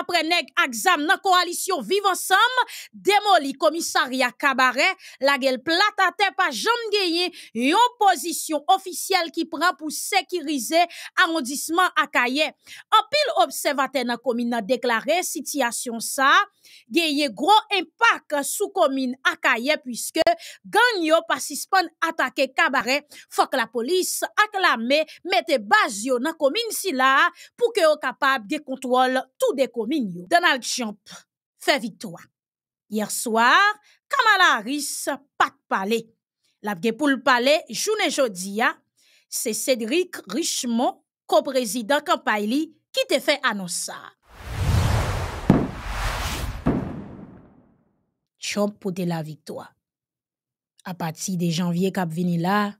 Après neg aksam la coalition ensemble ensemble, commissariat le commissariat cabaret, la gel platate pa jom genye yon Position officielle qui prend pour sécuriser arrondissement akaye. En pile observateur nan komine nan deklare situation sa, gros impact impact sou commune akaye puisque gang pas suspend attaquer cabaret, faut que la police acclame mette base yo commune si là pour que yo capable de contrôle tout des communes Donald Trump fait victoire. Hier soir, Kamala Harris pas de palais. La pour le palais journée jodi c'est Cédric Richemont, co-président qui te fait annoncer ça. Trump pour de la victoire à partir de janvier qui venu là,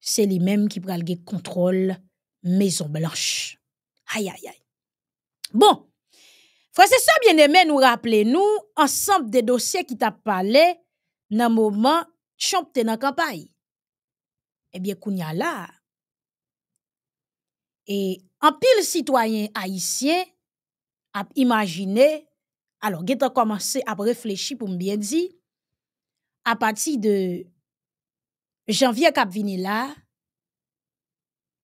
c'est lui-même qui prend le contrôle Maison Blanche. Aïe, aïe, aïe. Bon, frère, c'est ça bien aimé nous rappeler, nous, ensemble des dossiers qui t'a parlé dans le moment de dans la campagne. Eh bien, a là, et en pile citoyen haïtien a imaginé, alors, il a commencé à réfléchir pour me bien dire, à partir de janvier qui venu là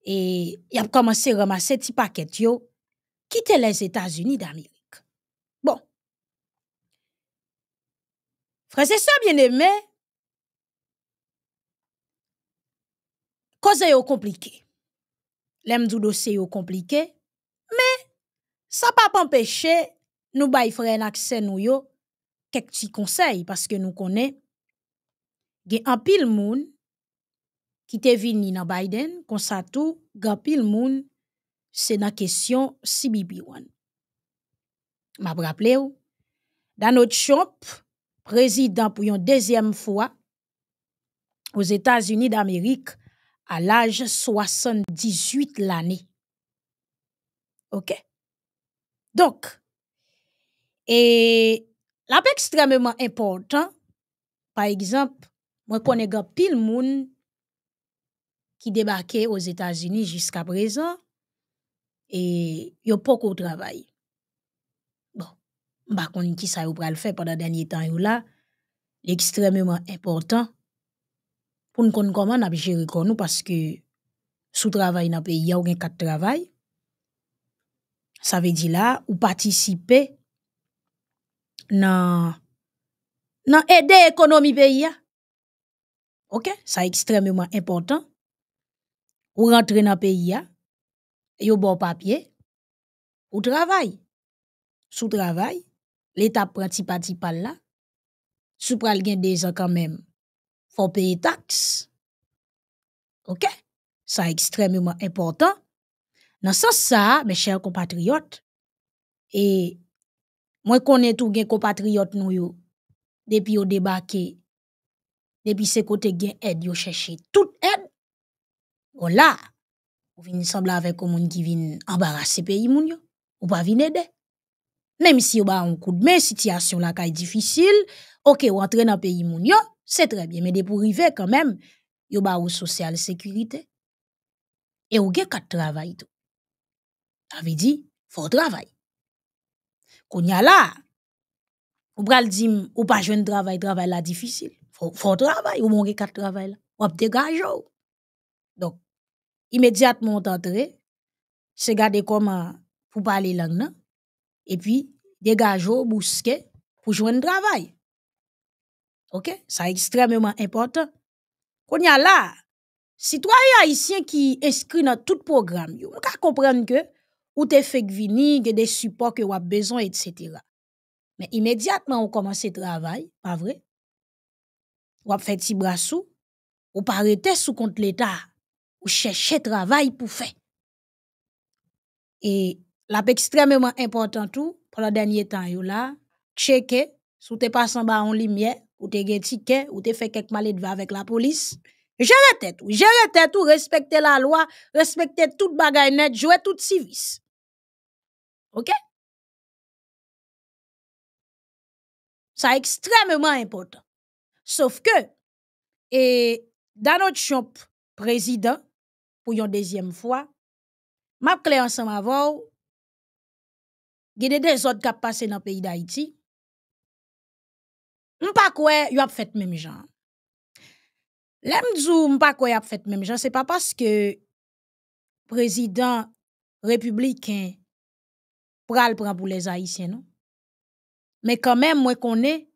et y a commencé à ramasser petit paquets yo quitter les États-Unis d'Amérique. Bon. Frère c'est ça bien-aimé. Cause compliqué. L'aime du dossier compliqué, mais ça pas empêcher nous frères frère accès yo quelques conseils parce que nous connaissons en pile moun qui te vini nan Biden, konsa tou gen pile moun se nan kesyon 1 Ma vous ou, notre champ président pour yon deuxième fois aux états unis d'Amérique à l'âge 78 l'année Ok. donc et là extrêmement important, par exemple, je connais le monde qui débarquait aux États-Unis jusqu'à présent et yo pas de travail. Bon, je ne sais qui ça a fait pendant les derniers temps. là extrêmement important pour nous comment nous gérer nous parce que sous travail dans le pays, il y a aucun cas de travail. Ça veut dire là, ou participer dans l'économie du pays. Ok, ça extrêmement important. Ou rentre dans pays pays, yo bon papier ou Sous travaillez. travail l'étape L'étape pati Si vous sou pral gen de quand même. Faut payer taxes. Ok, est extrêmement important. Dans ça, ça, mes chers compatriotes, et moi, connais tout gen compatriotes nou yo, depuis au débarquer depuis ce côté de aide yo chercher toute aide bon là ou vini sembler avec quelqu'un qui vient embarrasser pays vous ne ou pas vini aider même si vous ba un coup de main situation la difficile OK entrez dans dans pays c'est très bien mais de pour arriver quand même yo ba une social sécurité et vous avez un travail tout avait dit faut travail y a là dire, vous ne ou pas jeune travail travail difficile faut, travailler, ou manger quatre travail là. Ou dégage Donc, immédiatement, on t'entre, se gade comment pour parler langue, non? Et puis, dégage bousquet pour jouer travail. Ok? Ça extrêmement important. Qu'on y a là, citoyen haïtien qui inscrit dans tout programme, vous ka comprendre que, ou te fait vini, des supports que ou a besoin, etc. Mais immédiatement, on commence travail, pas vrai? ap fè ti brasou, ou parete sous kont l'État. ou cherche travail pou fè. Et la pe extrêmement important pour la dernier temps. yo la, cheke, sou te en bas en lumière, ou te gen ticket, ou te fait quelque malet va avec la police, gère tête, ou, Gère tête ou, respecte la loi, respecte tout bagay net, joue tout civis Ok? est extrêmement important. Sauf que, et notre Trump, président, pour une deuxième fois, m'a clé ensemble avant, a des autres qui passé dans le pays d'Haïti. M'pas quoi, ont fait même genre. L'emdou m'pas quoi ont fait même genre, c'est pas parce que président républicain pral prend pour les Haïtiens, non? Mais quand même, moi connais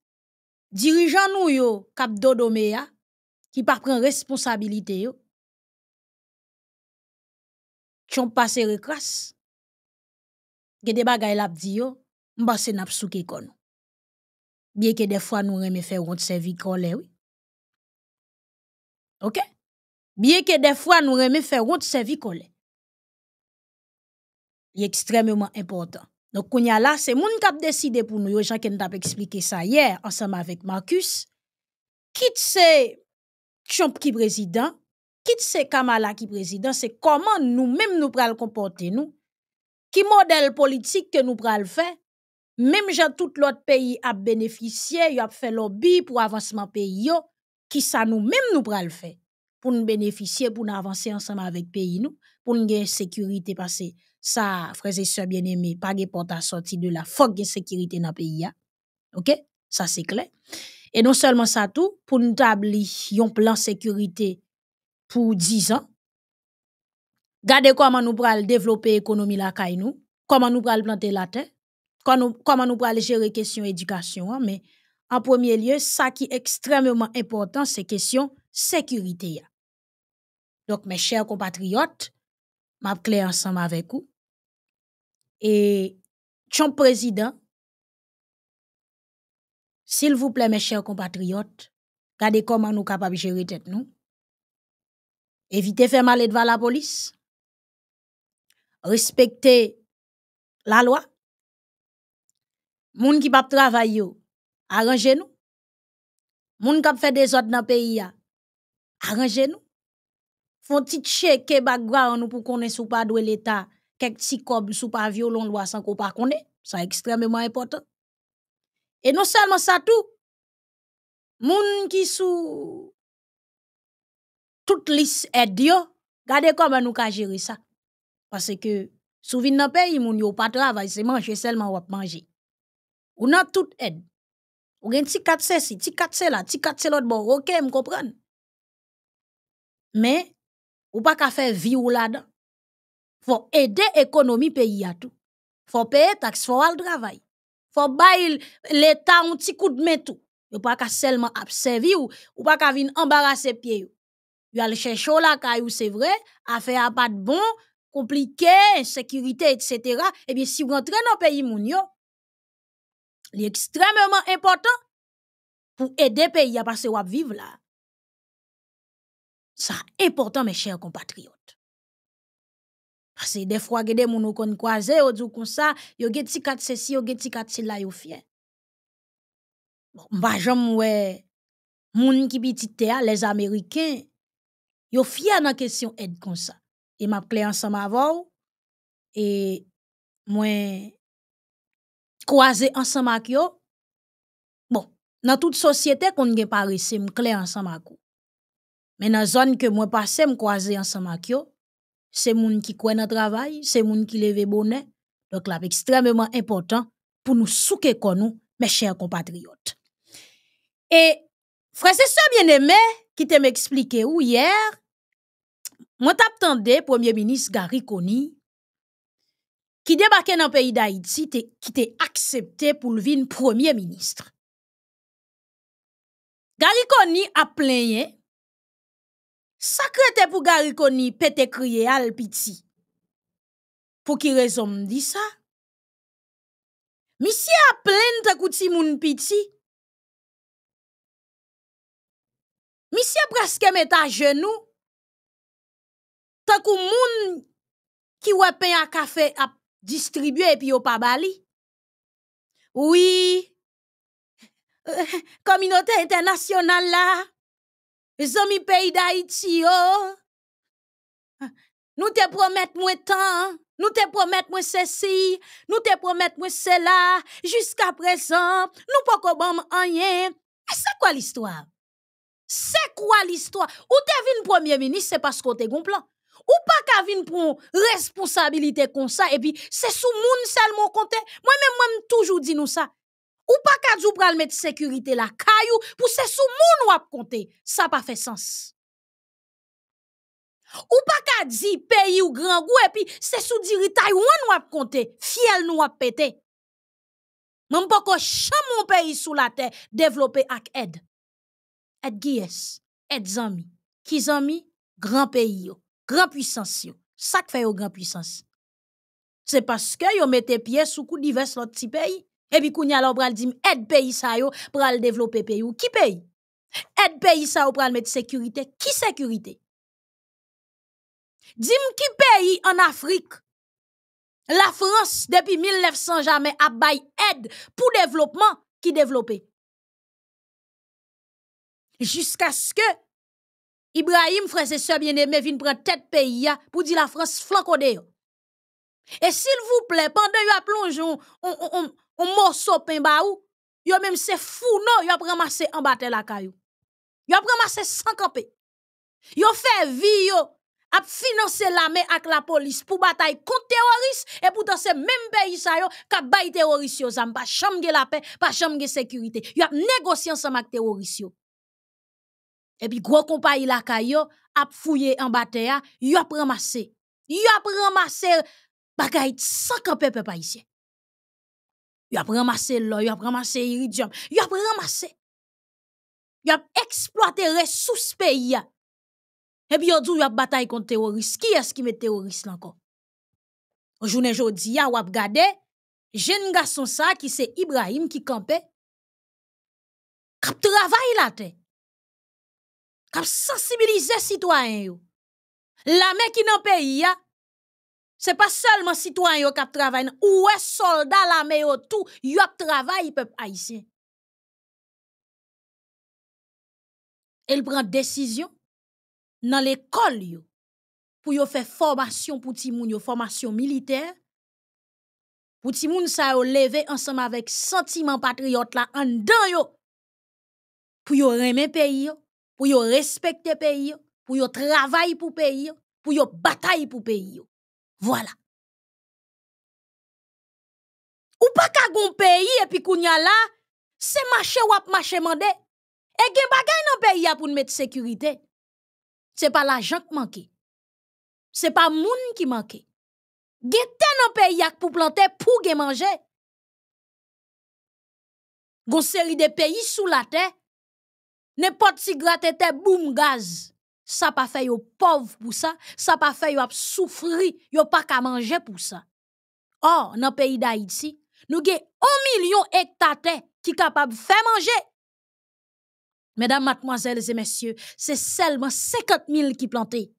Dirijan nou yo kap do do me ya, ki pa pren responsabilite yo, chon pa se re kras, ge de bagay lap di yo, mba se nap souke kon. Biye ke defwa nou reme fe ront se vi kon le, oui. Ok? Biye ke defwa nou reme fe ront se vi kon le. Ye ekstremement important. Donc, qu'on y a là, c'est moun kap décidé pour nous, gens qui nous expliqué ça hier, ensemble avec Marcus. Qui c'est Trump qui président, quitte c'est Kamala qui président, c'est comment nous-mêmes nous pral comporter nous, qui modèle politique que nous pral faire, même si tout l'autre pays a bénéficié, y a fait lobby pour avancement pays yo, qui ça nous-mêmes nous pral faire pour nous bénéficier, pour nous avancer ensemble avec pays nous, pour nous gagner sécurité parce ça, frères et sœurs bien-aimés, pas de porte à sortir de la folle de sécurité dans le pays. Hein. OK? Ça, c'est clair. Et non seulement ça tout, pour nous établir un plan sécurité pour 10 ans, Gardez comment nous pourrons développer l'économie la caille nous, comment nous pourrons planter la terre, comment nous, pourrons gérer la gérer question éducation, hein. mais en premier lieu, ça qui est extrêmement important, c'est la question sécurité. Hein. Donc, mes chers compatriotes, m'a ensemble avec vous. E chan prezident, s'il vous plè mes chèr compatriote, gade koman nou kap ap jèri tèt nou, evite fè malè dva la polis, respekte la lwa, moun ki pap travay yo, aranjè nou, moun kap fè de zot nan peyi ya, aranjè nou, fon tit chè ke bagwa an nou pou konen sou pa dwe l'Etat quelques petits cob sous pas violon loi sans qu'on pas connaît, ça extrêmement important. Et non seulement ça tout, moun qui sous toute liste est yo, regardez comment nous ka gérer ça. Parce que souvin nan pays moun yo pas travail, c'est manger seulement ou manger. ou n'a toute aide. Ou gen ti 4 c'est si, ti 4 c'est là, ti 4 c'est l'autre bon, OK, me comprendre. Mais ou pas qu'à faire vie ou là-dedans faut aider l'économie pays à tout. faut payer taxes, faut aller travail. faut bailler l'État un petit coup de main tout. Ou pas qu'à seulement observer ou, ou pas qu'à venir embarrasser pied. a aller chercher la caille ou c'est vrai, affaire à pas de bon, compliqué, sécurité, etc. Et eh bien, si vous rentrez dans le pays moun yo, li pour important pou aider peyi a à wap vive la. C'est important, mes chers compatriotes c'est des fois, que des gens qui ont croisé, dit comme ça, ils ont dit que ceci, ils ont dit que là, ils ont fait. Bon, je bah, j'aime, ouais, les gens qui ont dit les Américains, ils ont fait dans la question d'aide comme ça. Et ma clé ensemble avant, et moi, croisé ensemble avec yo bon, dans toute société, qu'on ne pas c'est clé ensemble avec Mais dans la zone que moi passe, je croisé ensemble avec eux c'est moun qui croit dans travail, c'est moun qui lève bonnet. Donc là, extrêmement important pour nous souquer nous, mes chers compatriotes. E, et frère, c'est ça bien aimé qui t'a expliqué. où hier, moi t'attendais premier ministre Gary qui débarquait dans le pays d'Haïti, qui t'a accepté pour le premier ministre. Gary a plaigné Sakre te pou gari koni pete kriye al piti. Pou ki rezon mdi sa. Misye a plen takouti moun piti. Misye praskeme ta jenou. Takou moun ki wapen a kafe ap distribye pi yo pabali. Ouwi. Kominote internasyonal la. Les amis pays d'Haïti, oh, ah, nous te promettons tant, nous nous te promettons ceci, nous te promettons cela, jusqu'à présent, nous ne pouvons e pas rien. C'est C'est quoi l'histoire? C'est quoi l'histoire? Ou te vin premier ministre, c'est parce parce te gon plan. Ou pas ka vin pour responsabilité comme ça. Et puis c'est sous moun sel mon moi-même, même même toujours dis-nous ça ou pas qu'à dire pral mettre sécurité la caillou pour c'est sous moun ou ap compter ça pas fait sens ou pas qu'à dire pays ou grand goût et puis c'est sous dire Taiwan ou ap compter fiel nous ap pété même pas qu'on chame mon pays sous la terre développé ak aide aide guies aide zami qui mis grand pays yo grand puissance yo ça fait yo grand puissance c'est parce que yo mettez pied sous kou divers petits pays et puis y a ou dim aide pays ça yo pral développer pays ou ki pays aide pays sa ou pral mettre sécurité qui sécurité dim qui pays en Afrique la France depuis 1900 jamais a bay aide pour développement qui développé jusqu'à ce que Ibrahim frère et bien-aimé vienne prendre tête pays ya pour dire la France flancode. Et s'il vous plaît, pendant a plongeon, on, on, On mòsò pen ba ou, yo mèm se founò, non, yo ap remase ambate lakay yo. Yo ap remase sankanpe. Yo fè vi yo, ap finanse lame ak la polis pou batay kont terorist, e pou dansè mèm beyi sa yo, kat bayi terorist yo zan, pa chanmge la pen, pa chanmge sekurite. Yo ap negosyan san mak terorist yo. E pi gwo kompa yi lakay yo, ap fouye ambate ya, yo ap remase. Yo ap remase, yo ap remase, bakayit sankanpe pe payisyen. Yon ramassé l'eau, l'or, a ramassé l'iridium, iridium, a ramassé. Il a exploité les ressources pays. Et puis aujourd'hui, dou a ap bataille contre terroristes. Qui est-ce qui met terroristes encore? Au jour y a ap gade, jeune garçon ça qui s'appelle Ibrahim qui campait. kap la te. Kap sensibilise citoyen yon. La main qui nan pays n'est pas seulement citoyens qui travaillent, Ou les soldat l'armée, tout, yo a peuple haïtien. Elle prend décision dans l'école pour faire formation pour Timoun, formation militaire. Pour Timoun, ça a levé ensemble avec sentiment patriote là en Pour yon pays, pour respecter respecte pays, pour travailler travail pour pays, pour yon bataille pour pays. Ou pa ka goun peyi epi kounya la, se mache wap mache mande, e gen bagay nan peyi apoun met sekurite. Se pa la jank manke, se pa moun ki manke, gen ten nan peyi ak pou plante pou gen manje. Gon seri de peyi sou la te, ne pot si gratete boum gaz. ça pas fait yo pauvre pour ça, ça pas fait yo ap souffri, yo pas qu'à manger pour ça. Or, dans le pays d'Haïti, nous avons 1 million hectares qui capable de faire manger. Mesdames, mademoiselles et messieurs, c'est seulement 50 000 qui planté.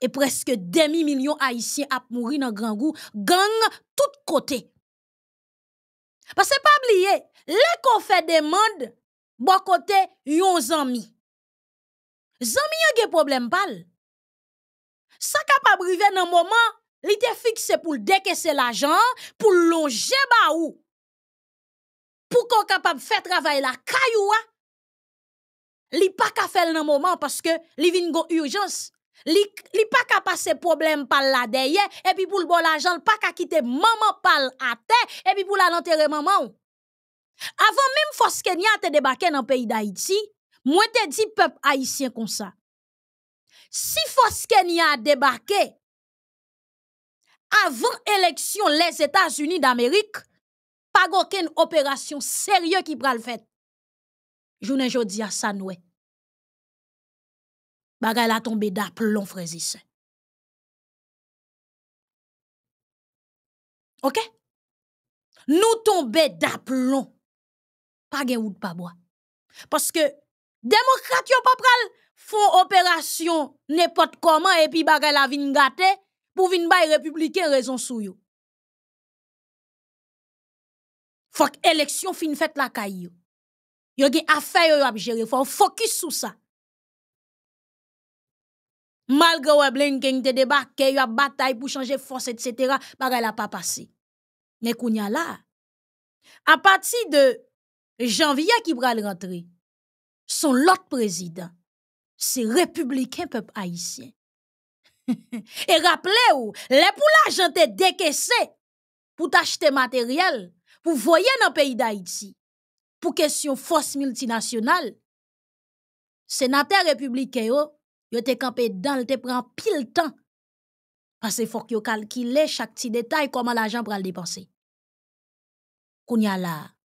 Et presque demi-million haïtiens ap mourir dans grand goût, gang tout côté. Parce que pas oublier, les qu'on fait demande, bon côté, yon mis. Zami yon gen problem pal. Sa kapab rive nan moman, li te moment, pou l pour pou l ba ou. Pou kon kapab fe travail. la a. li pa ka moment nan moman que li vin go urgence. Li, li pa ka pase problem pal la deye, et pou pour le bon pa ka kite maman pal Et puis pou la l'enterre maman ou. même même force ni te debake nan pays d'Haïti, moi te dis, peuple haïtien comme ça. Si Foskenia a débarqué avant élection les États-Unis d'Amérique, pas aucune opération sérieuse qui le fait. Journée jodi à ça noue. Bagay a tombé d'aplomb frésisse. OK? Nous tombons d'aplomb. Pas gen ou pas bois. Parce que Démocrate yo pas pral opération n'importe comment et puis bagay la vin pour vin bay raison sou Faut élection fin la caillou. yo. affaire yo gérer, faut focus ça. Malgré ouais Blinken te débarqué, yo a bataille pour changer force etc. bagay la pas passé. Mais là à partir de janvier qui pral rentrer son l'autre président, c'est républicain peuple haïtien. Et rappelez-vous, les poulages ont été décaissé pour t'acheter matériel, pour voyer dans le pays d'Haïti, pour question force multinationale. Sénateur républicain, vous te campé dans, le pile temps. Parce qu'il faut qu'il calcule chaque petit détail comment l'argent pour le dépenser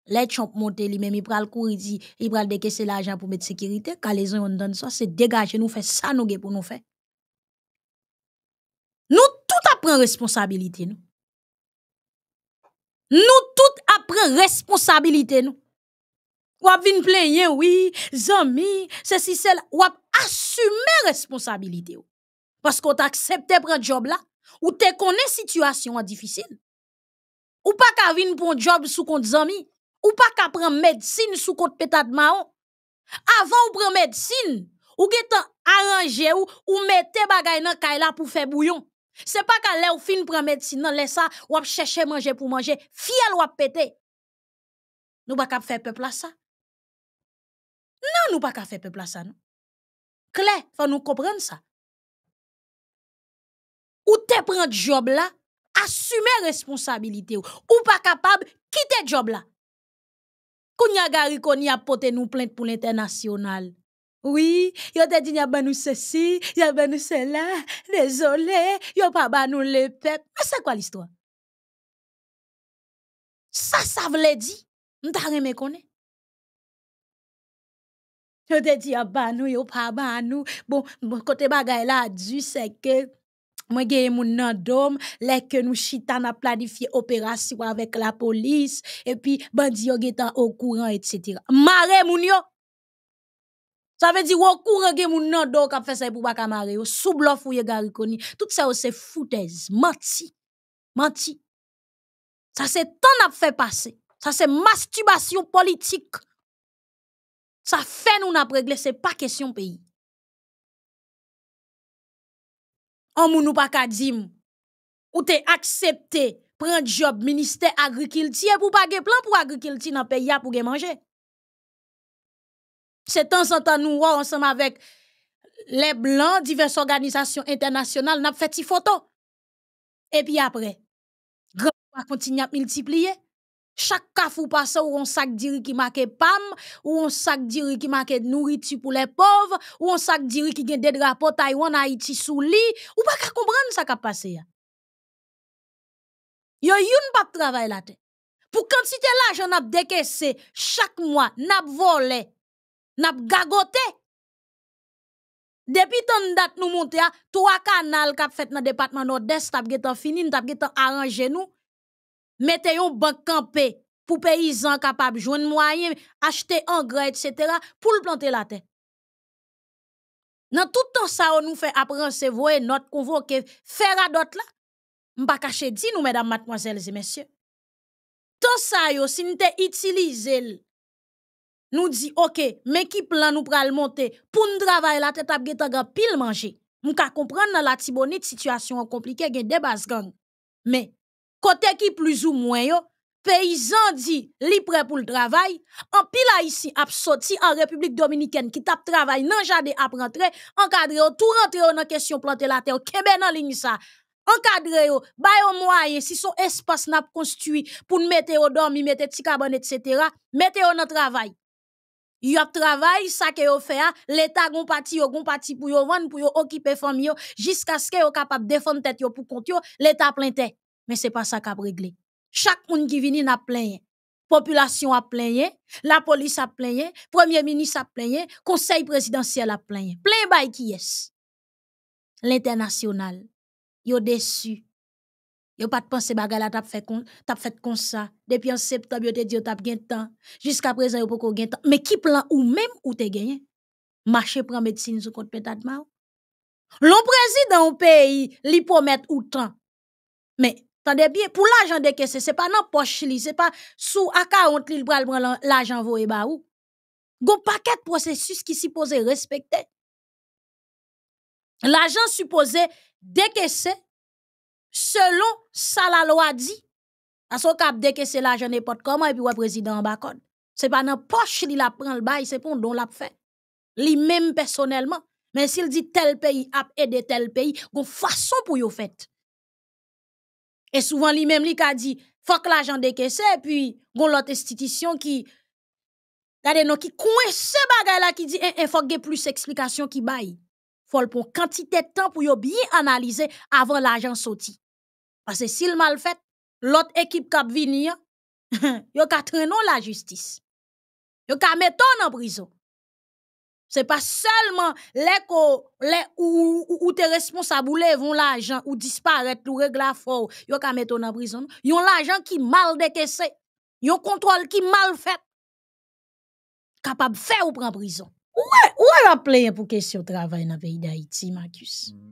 les champ monte li même il pral courir, dit, il pral décaisser l'argent pour mettre sécurité. Quand les gens donnent ça, c'est dégager, nous fait ça, nous pour nous faire. Nous tout apprend responsabilité, nous. Nous tout apprend responsabilité, nous. Ou ap vin plenye, oui, zami, se si sel, ou ap responsabilité. Parce ou. t'accepte, ou t'aksepte job là ou t'es connais situation situation difficile. Ou pa ka vin un job sous de zami, Ou pa ka pren medsine sou kote petat ma ou? Avan ou pren medsine, ou ge tan aranje ou, ou mete bagay nan kay la pou fe bouyon. Se pa ka le ou fin pren medsine nan le sa, wap cheshe manje pou manje, fiel wap pete. Nou pa ka fe pepla sa? Nan nou pa ka fe pepla sa nan. Kle, fa nou kopren sa. Ou te pren job la, asume responsabilite ou. Ou pa kapab kite job la. Kou nya gari koni apote nou plente pou l'internasyonal. Oui, yo te di nye banou se si, yo banou se la, dezole, yo pa banou le pep. A sa kwa l'istwa? Sa sa vle di? Mta reme kone? Yo te di ya ah, banou, yo pa banou, bon, kote bagay la, di se ke. moi gagne mon nan dôme les que nous chita na opération avec la police et puis bandi yo getan au courant etc. Mare moun yo ça veut dire au courant gagne mon nan dôme qu'a fait e ça pour pas maré bluff ou tout ça c'est foutaise menti menti ça c'est temps n'a fait passer ça c'est masturbation politique ça fait nous n'a réglé c'est pas question pays on nous peut pas Ou accepté prendre job ministère agriculture pour pas gè plan pour agriculture dans pays pour manger. C'est temps en temps nous ensemble avec les blancs diverses organisations internationales n'a fait des photo. Et puis après, grand continue à multiplier. Chak kaf ou pa sa ou an sak diri ki make pam, ou an sak diri ki make nouriti pou le pov, ou an sak diri ki gen dedra potay wan ha iti sou li, ou pa ka koumbran sa ka pase ya. Yo yon pa p travay la te. Pou kant si te la, jen ap deke se, chak mwa, nap vole, nap gagote. Depi ton dat nou monte ya, 3 kanal kap fet nan departman do des, tap getan finin, tap getan aranje nou. Mettez yon banque campé pour paysans capables de moyen, acheter engrais, etc. pour le planter la terre. Dans tout tan sa on nou fait apprendre se voye notre konvoke fer là. la, pas kache dit nou, mesdames mademoiselles et messieurs messieurs. sa yo, si nous te itilize l, nou ok, mais qui plan nou pral monte, Pour nou travay la tête a geta pile pil manje. ka comprendre dans la tibonit, situation en compliqué gen debas gang. mais... Côté qui plus ou moins, yo, paysan di li le pou travail, pile pile pila ici ap soti en république dominicaine ki tap travail nan jade ap rentre, encadré kadre yo, question rentre nan la terre kebe nan ligne sa. encadré kadre yo, au si son espace n'a construit pour n mettre au dormi, mettre petit carbone, etc., mettez yo nan travail Yo travail, ça que ke yo fait hein. l'État gon parti pati yo, gon pati pour yo van, famille, yo okipe fam yo, jiska capable yo kapap defon tête yo pour kont yo, l'état mais ce n'est pas ça qui a réglé. Chaque monde qui vient n'a plein. Population a plein, la police a plein, premier ministre a plein, conseil présidentiel a plein. Plein bay qui est L'international. Yo déçu. Yo pas de penser la t'a fait fait comme ça. Depuis en septembre, yo te dit t'a du temps. Jusqu'à présent, yo poko du temps. Mais qui plan ou même ou t'es gagné? Marché prend médecine sous compte de L'on président au pays, li promet ou temps. Mais Tendez bien, pour l'argent de c'est pas dans poche li, c'est pas sous account li pral prendre l'argent Il n'y où. Gon paquet processus qui supposé respecter. L'argent supposé décaissé selon ça la loi dit. À son cap décaisser l'argent n'importe comment et puis le président en bas C'est pas dans poche li prend le bail, c'est pour don la fait. Li même personnellement. Mais s'il dit tel pays a aidé tel pays, gon façon pour yon fait. Et souvent, lui-même, lui, a dit, faut que l'argent et puis, gon l'autre institution qui, regardez, non, qui coince là, qui dit, il eh, eh, faut que plus explication qui baille. Faut le pour quantité de temps pour bien analyser avant l'argent sorti. Parce que s'il mal fait, l'autre équipe qui venir, yo ka traîner la justice. Yo ka metton en prison. Ce n'est pas seulement les responsables ou levons l'argent ou disparaître ou règlement fort yo ka mettre en prison Ils ont l'argent qui mal décaissé yon contrôle qui mal fait capable faire ou prendre prison ouais ou la plein pour question travail dans pays d'Haïti Marcus mm.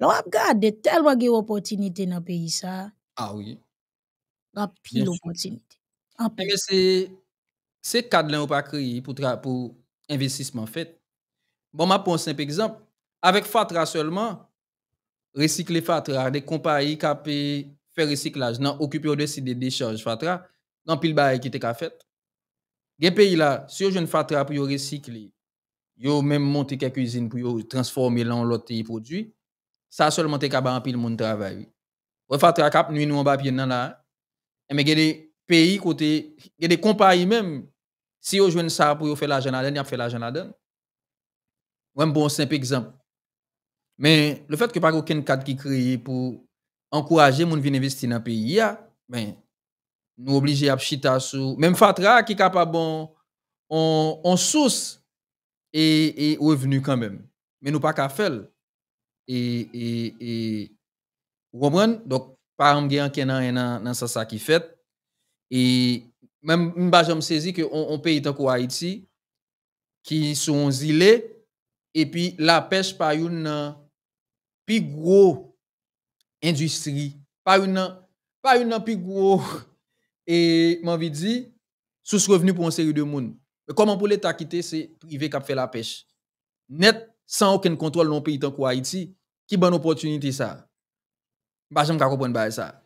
L'on a regarde tellement de opportunités dans pays ça ah oui la pile opportunité eh c'est c'est cadre là pas créé pour pour investissement fait. Bon, ma pour un simple exemple, avec Fatra seulement, recycler Fatra, des compagnies qui ont fait recyclage, non, occupé au dessus des décharges Fatra, dans pile bail qui était fait. Les pays là, si vous avez une Fatra pour recycler, vous avez même monté quelques usines pour transformer en l'autre produits, ça seulement est capable de pile monde travail. Vous Fatra cap nuit nous en bas bien là. Eh, mais il y a des pays, il y a des compagnies même si vous jouez sa pou faire la l'ajan y a fait la aden. Ou un bon simple exemple. Mais le fait que pas aucun cadre qui créé pour encourager moun venir investir dans le pays, ben, nous obligés à chita sou. Même Fatra qui n'est capable on, on, source et, et revenu quand même. Mais nous pas qu'à faire. Et, et, et, vous comprenez? Donc, par exemple, il y a un an, un ça qui fait. Et même mba jom saisi que on, pays tant Haïti qui sont zilés et puis la pêche pas une euh, plus gros industrie pas une par une plus gros et m'envie dit sous revenu pour une série de monde mais comment pour les quitter c'est privé qui fait la pêche net sans aucun contrôle dans paye pays tant Haïti qui bonne opportunité ça mba ne comprends comprendre ça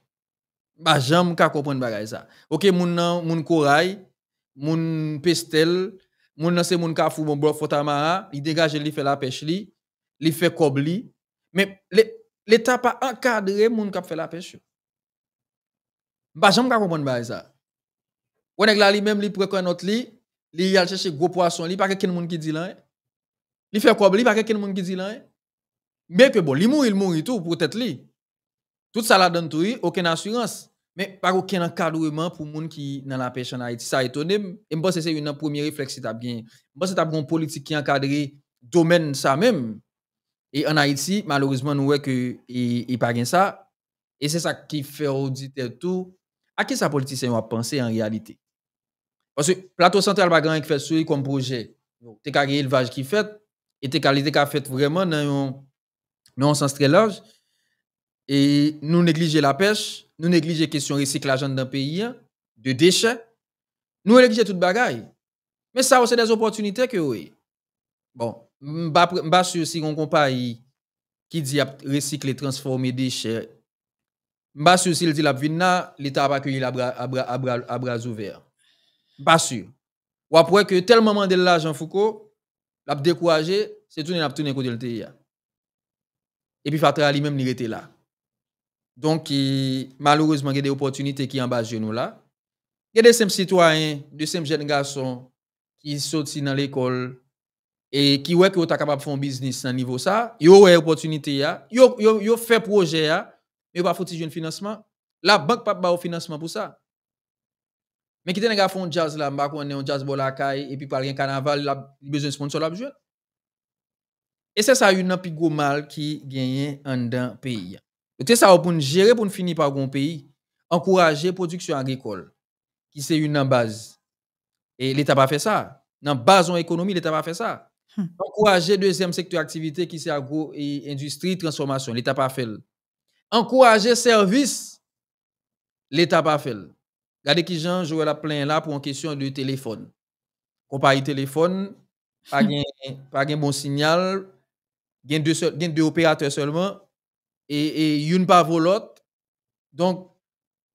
bah, j'aime qu'à comprendre bagay ça. Ok, moun nan, moun corail, moun pestel, moun nan c'est moun ka fou mon bloc fotamara, il dégage, li fait la pêche li, li fait cob li, mais l'État pas encadré moun ka fait la pêche. Bah, j'aime qu'à comprendre bagay ça. Ou la li même li prend notre li, li y al chercher gros poisson li, pas quelqu'un moun qui dit là. Li fait cobli li, pas quelqu'un moun qui dit là. mais que bon, li mourit, il mourit tout pour être li. Tout ça la donne tout, aucune assurance. Mais pas aucun encadrement pour les gens qui dans la pêche en Haïti. Ça étonne. Et je pense que c'est une première réflexe que bien. Je pense que c'est une politique qui encadre domaine ça même. Et en Haïti, malheureusement, nous voyons qu'il n'y pas ça. Et c'est ça qui fait auditer tout. À qui ça politicien a pensé en réalité? Parce que plateau central va grand qui fait sur comme projet. T'es qu'à élevage qui fait et t'es qu'à l'idée a fait vraiment dans un sens très large. Et nous négligeons la pêche, nous négligeons la question de recyclage dans pays, de déchets, nous négligeons tout bagaille. Mais ça, c'est des opportunités que oui. Bon, je ne pas sûr si on compare qui dit recycler, transformer déchets. Je ne pas sûr si dit la vina, l'État va accueillir à bras ouverts. Je ne pas sûr. Ou après que tel moment de l'argent Foucault, l'a découragé, c'est tout, a tourné côté Et puis, Fatra lui-même, il là. Donc, malheureusement, il y a des opportunités qui en bas de nous là. Il y a des simples citoyens, des simples jeunes garçons qui sortent dans l'école et qui voient qu'ils sont capables de faire un business à niveau ça. Ils ont des opportunités, hein. ils fait projet, hein. mais pas foutu un financement. La banque pas pas au financement pour ça. Mais qui fait font jazz là, m'a connait un jazz pour la caille et puis par un carnaval, il a besoin sponsor la besoin. Et c'est ça une plus gros mal qui gagne en dans pays. C'est ça pour nous gérer, pour nous finir par un pays, encourager la production agricole, qui c'est une base. Et l'État n'a pas fait ça. Dans la base de l'économie, l'État n'a pas fait ça. Hmm. Encourager le deuxième secteur d'activité, qui c'est agro-industrie, transformation, l'État n'a pas fait. Encourager service, l'État n'a pas fait. Regardez qui Jean à la plein là pour une question de téléphone. Compagnie téléphone, pas de bon signal, il y a deux opérateurs seulement. E, e yun pa volot. Donk,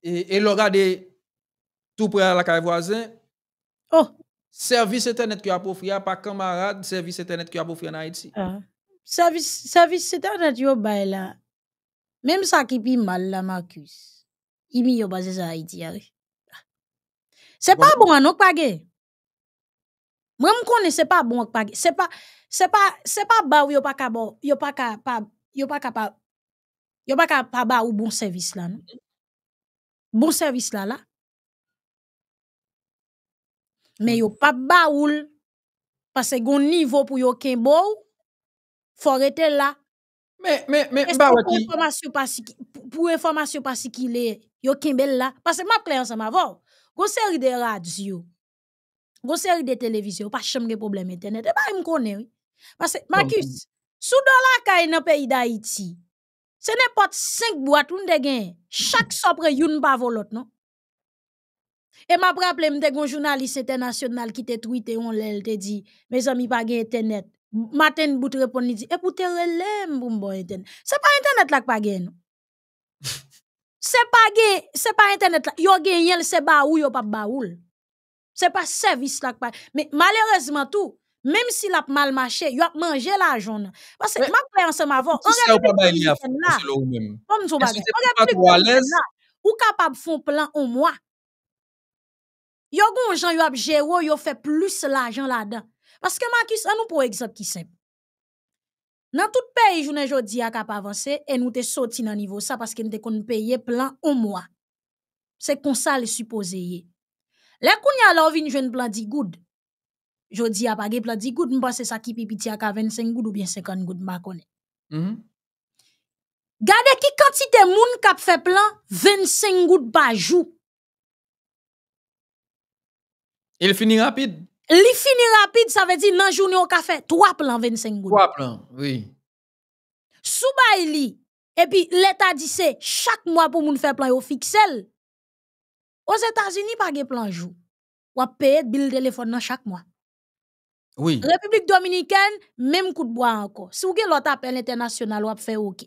e, e lora de tou pre la kare voisin. Oh. Servis etenet ki apofya pa kamarad servis etenet ki apofya na Haiti. Ah. Servis etenet yo bay la. Mem sa kipi mal la Marcus. Imi yo baze sa Haiti. Se pa bon, bon anok page. Mwen mkone se pa bon anok page. Se pa, se pa, se pa yopaka bo, yopaka, pab, yopaka pab. Yo pa ka pa ba ou bon servis la. Non? Bon servis la la. Men yo pa ba ou. Pase gon nivou pou yo kembo ou. For ete la. Men, men, men, mba wakil. Pou informasyon pasi ki le yo kembe la. Pase ma preansan ma vò. Gon seri de radyo. Gon seri de televizyon. Pa chemge probleme tenet. E ba yon konen. Pase, Makis. Bon. Soudo la ka ene peyi da iti. Se ne pot 5 boat ou n de gen, chak sopre youn pa volot nou. E ma preple m de gon jounaliste te nasyonal ki te truite yon lèl te di, me zami pa gen internet, maten bout repon ni di, epoute relèm pou mbo eten. Se pa internet lak pa gen nou. Se pa gen, se pa internet lak, yon gen yon se ba ou yon pa ba ou lèl. Se pa servis lak pa gen, me malèrezman tou. même si la mal marché, il a mangé l'argent. Parce que ma pleine ensemble avant, on est pas bien là. Comme nous pas à l'aise. Ou capable de faire un plan au mois. Yo gon gens yo a géro, yo fait plus l'argent là-dedans. Parce que Marcus, on nous pour exemple qui simple. Dans tout pays, journée jodi a capable avancer et nous te sorti dans niveau ça parce que nous te kon payer plan au mois. C'est comme ça le supposé. Les a là vinn jeune plan dit good. Jodi a page plan 10 goud, mba sa ki pipiti ak a 25 goud ou bien 50 goud ma konen. Mm -hmm. Gade ki quantité moun kap fait plan 25 goud par jou. Il fini rapide. Li fini rapide, ça veut dire nan jou ni ka fait 3 plan 25 goud. 3 plan, oui. Sou bay e li, e et puis l'État dit c'est chaque mois pour moun faire plan yo fixel. Aux États-Unis pas de plan jou. Ou payer bill téléphone nan chaque mois. Oui. République dominicaine, même coup de bois encore. Si vous avez l'autre appel international, vous fait OK.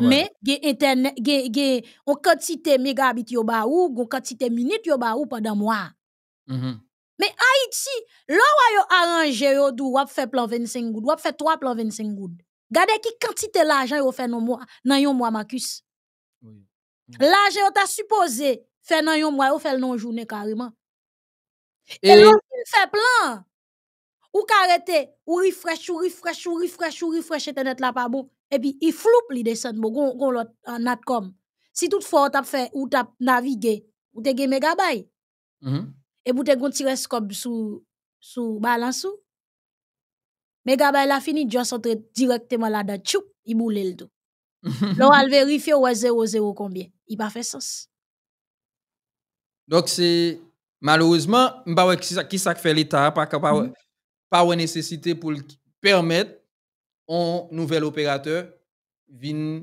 Mais, il internet, une quantité de mégabits ou une quantité de minutes ou pendant mois. Mm-hmm. Mais Haïti, là où yo arrangé vous avez fait plan 25 vous avez fait 3 plan 25 goud. Regardez qui quantité l'argent yo fait non mois, nan yon mois Marcus. Mm. L'argent yo ta supposé faire dans yon mois, faites dans non journée carrément. Et, Et là, fait plan. Ou karete, ou refresh, ou refresh, ou refresh, ou refresh internet la pa bon. Et puis, il floupe li descend bon, gon, gon lot en atcom. Si toutefois, fois tap fait, ou tap navigué, ou te gen megabay. -hmm. Et vous te gon tirescope sous, sous balance ou. Megabyte la fini, just entre directement là dedans tchoup, il boule le tout. L'on al vérifier ou 0, e 0 combien. Il pas fait sens. Donc, c'est malheureusement, qui ça fait l'État, pas capable pas une nécessité pour permettre un nouvel opérateur vin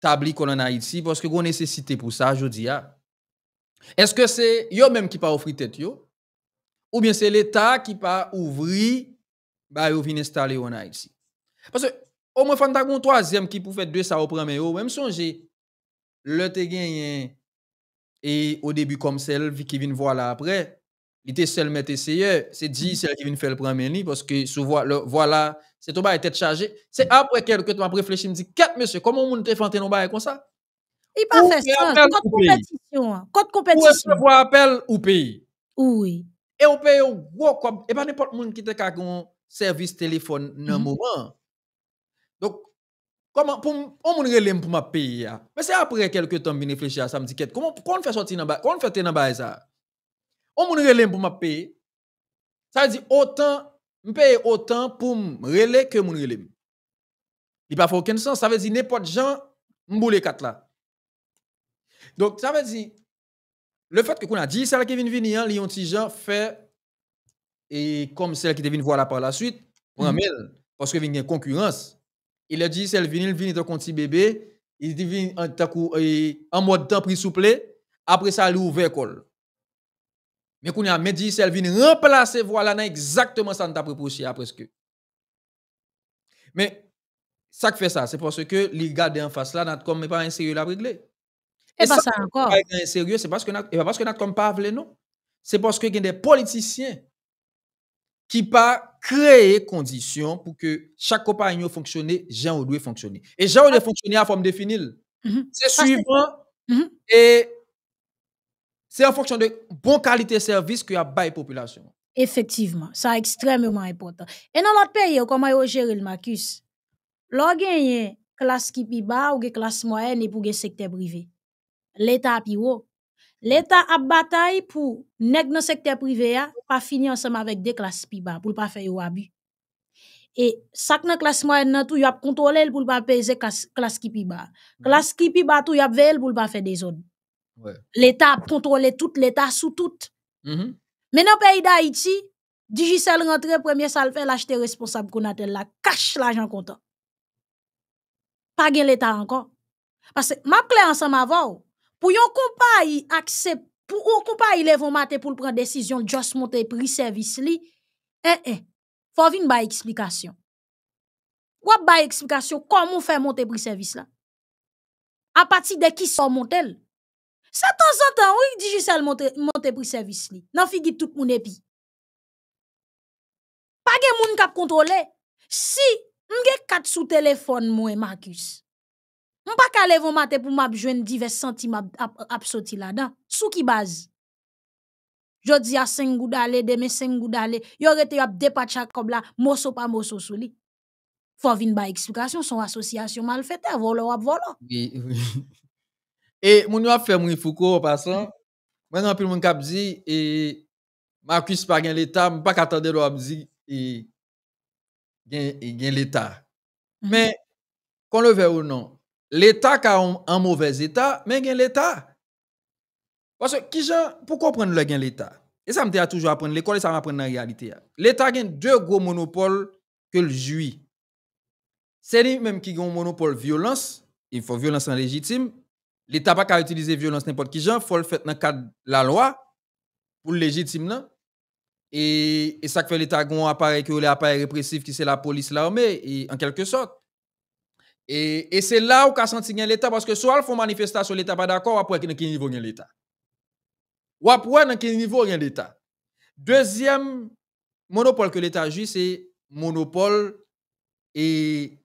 tabli qu'on en Haïti parce que a nécessité pour ça je dis ah. Est-ce que c'est yo même qui pas offrir tête ou bien c'est l'État qui pas ouvrir bah yo installer en Haïti. Parce que au moins a un troisième qui pour faire deux ça au premier yo même songer le te gagné et au début comme celle qui vient voir là après il était seulement essayé, c'est dit, c'est qui vient faire le premier parce que souvent, le, voilà, c'est ton bail tête chargé. C'est après quelques temps, après réfléchir me dit quatre monsieur, comment on monte faire un bail comme ça? Il pas fait ça. une compétition. Hein, code compétition. Ou appel ou pays. Oui. Et on paye un gros comme, et pas n'importe qui qui te un service téléphone dans mm-hmm. moment. Donc, comment, pour, on monde relève pour ma payer. Hein. Mais c'est après quelques temps, je réfléchir ça, me dit, comment, comment on fait sortir dans bail, comment on fait dans bail ça? on moun relais pour m'a payer. Ça veut dire autant me payer autant pour me relais que mon relem. Il pas fait aucun sens, ça veut dire n'importe gens m'boule 4 là. Donc ça veut dire le fait que qu'on a dit celle qui vient venir, les petit gens fait et comme celle qui devine voilà par la suite, prend mm parce que vient une concurrence. Il a dit celle vient vient un petit bébé, il devine en en mode temps pris souple, après ça il ouvre col. Mais quand qu'on a Mehdi vient remplacer voilà exactement ça t'a proposé presque. Mais ça qui fait ça, c'est parce que les gars en face là n'a pas un sérieux la régler. Et, pas ça, encore. Pas sérieux, c'est parce que n'a parce que n'a comme pas non. C'est parce que y a des politiciens qui pas créer conditions pour que chaque compagnie fonctionne, Jean doit fonctionner. Et Jean doit fonctionner à forme définie. Mhm. C'est suivant mhm. et c'est en fonction de bonne qualité de service qu'il y a la population. Effectivement, ça est extrêmement important. Et dans notre pays, comment vous gérez le Marcus? Lorsque classe qui est bas ou classe moyenne et pour le secteur privé, l'État a haut. L'État a bataille pour nèg dans secteur privé pas finir ensemble avec des classes plus bas pour pas faire abus. Et et que dans classe moyenne tou, pour y pas pour pour pas qui classe qui mm. classe qui classe qui kipi ba tou, y a veille pour pas faire Ouais. L'État contrôlait tout, l'État sous tout. Mm Mais dans le pays d'Haïti, Digicel rentre, premier sal fait l'acheter responsable qu'on a la cache l'argent comptant. Pas gen l'État encore. Parce que, ma clé ensemble avant, pour yon compagnie accepte, pour yon compagnie vont mater pour prendre décision, juste monter prix service li, eh eh, faut venir ba explication. Ou ba explication comment faire monter prix service là. À partir de qui sont montel? Sa tan san tan, ou yon dijisel monte pou servis li. Nan figi tout moun epi. Pa gen moun kap kontrole. Si, moun gen kat sou telefon moun e Markus. Moun pa kal evon mate pou m ap jwen divers senti m ap soti la dan. Sou ki baz. Jodi a sen gouda le, demen sen gouda le. Yon rete yon ap depa chakob la, moso pa moso sou li. Fon vin ba eksplikasyon, son asosyasyon mal fete. Volo ap volo. Et mon nom fait mon Foucault en passant. Maintenant, puis mon cap dit, et Marcus pas l'État, je ne pas attendre l'OAB dit, et gagné l'État. Mhm. Mais, qu'on le veuille ou non, l'État qui a un mauvais État, mais gagné l'État. Parce que, qui genre pourquoi prendre le gain l'État? Et ça m'a toujours appris l'école et ça m'a appris la réalité. L'État a deux gros monopoles que le juif. C'est lui-même qui a un monopole violence, il faut violence en légitime, l'État pas utilisé utiliser violence n'importe qui Il faut le faire dans le cadre de la loi pour le légitime Et, et, ça fait l'État a un appareil qui répressif qui c'est la police, l'armée, en quelque sorte. Et, c'est là où qu'a senti l'État, parce que soit ils font manifestation, l'État pas d'accord, après dans quel niveau l'État. Ou après dans quel niveau de l'État. Deuxième monopole que l'État joue, c'est monopole et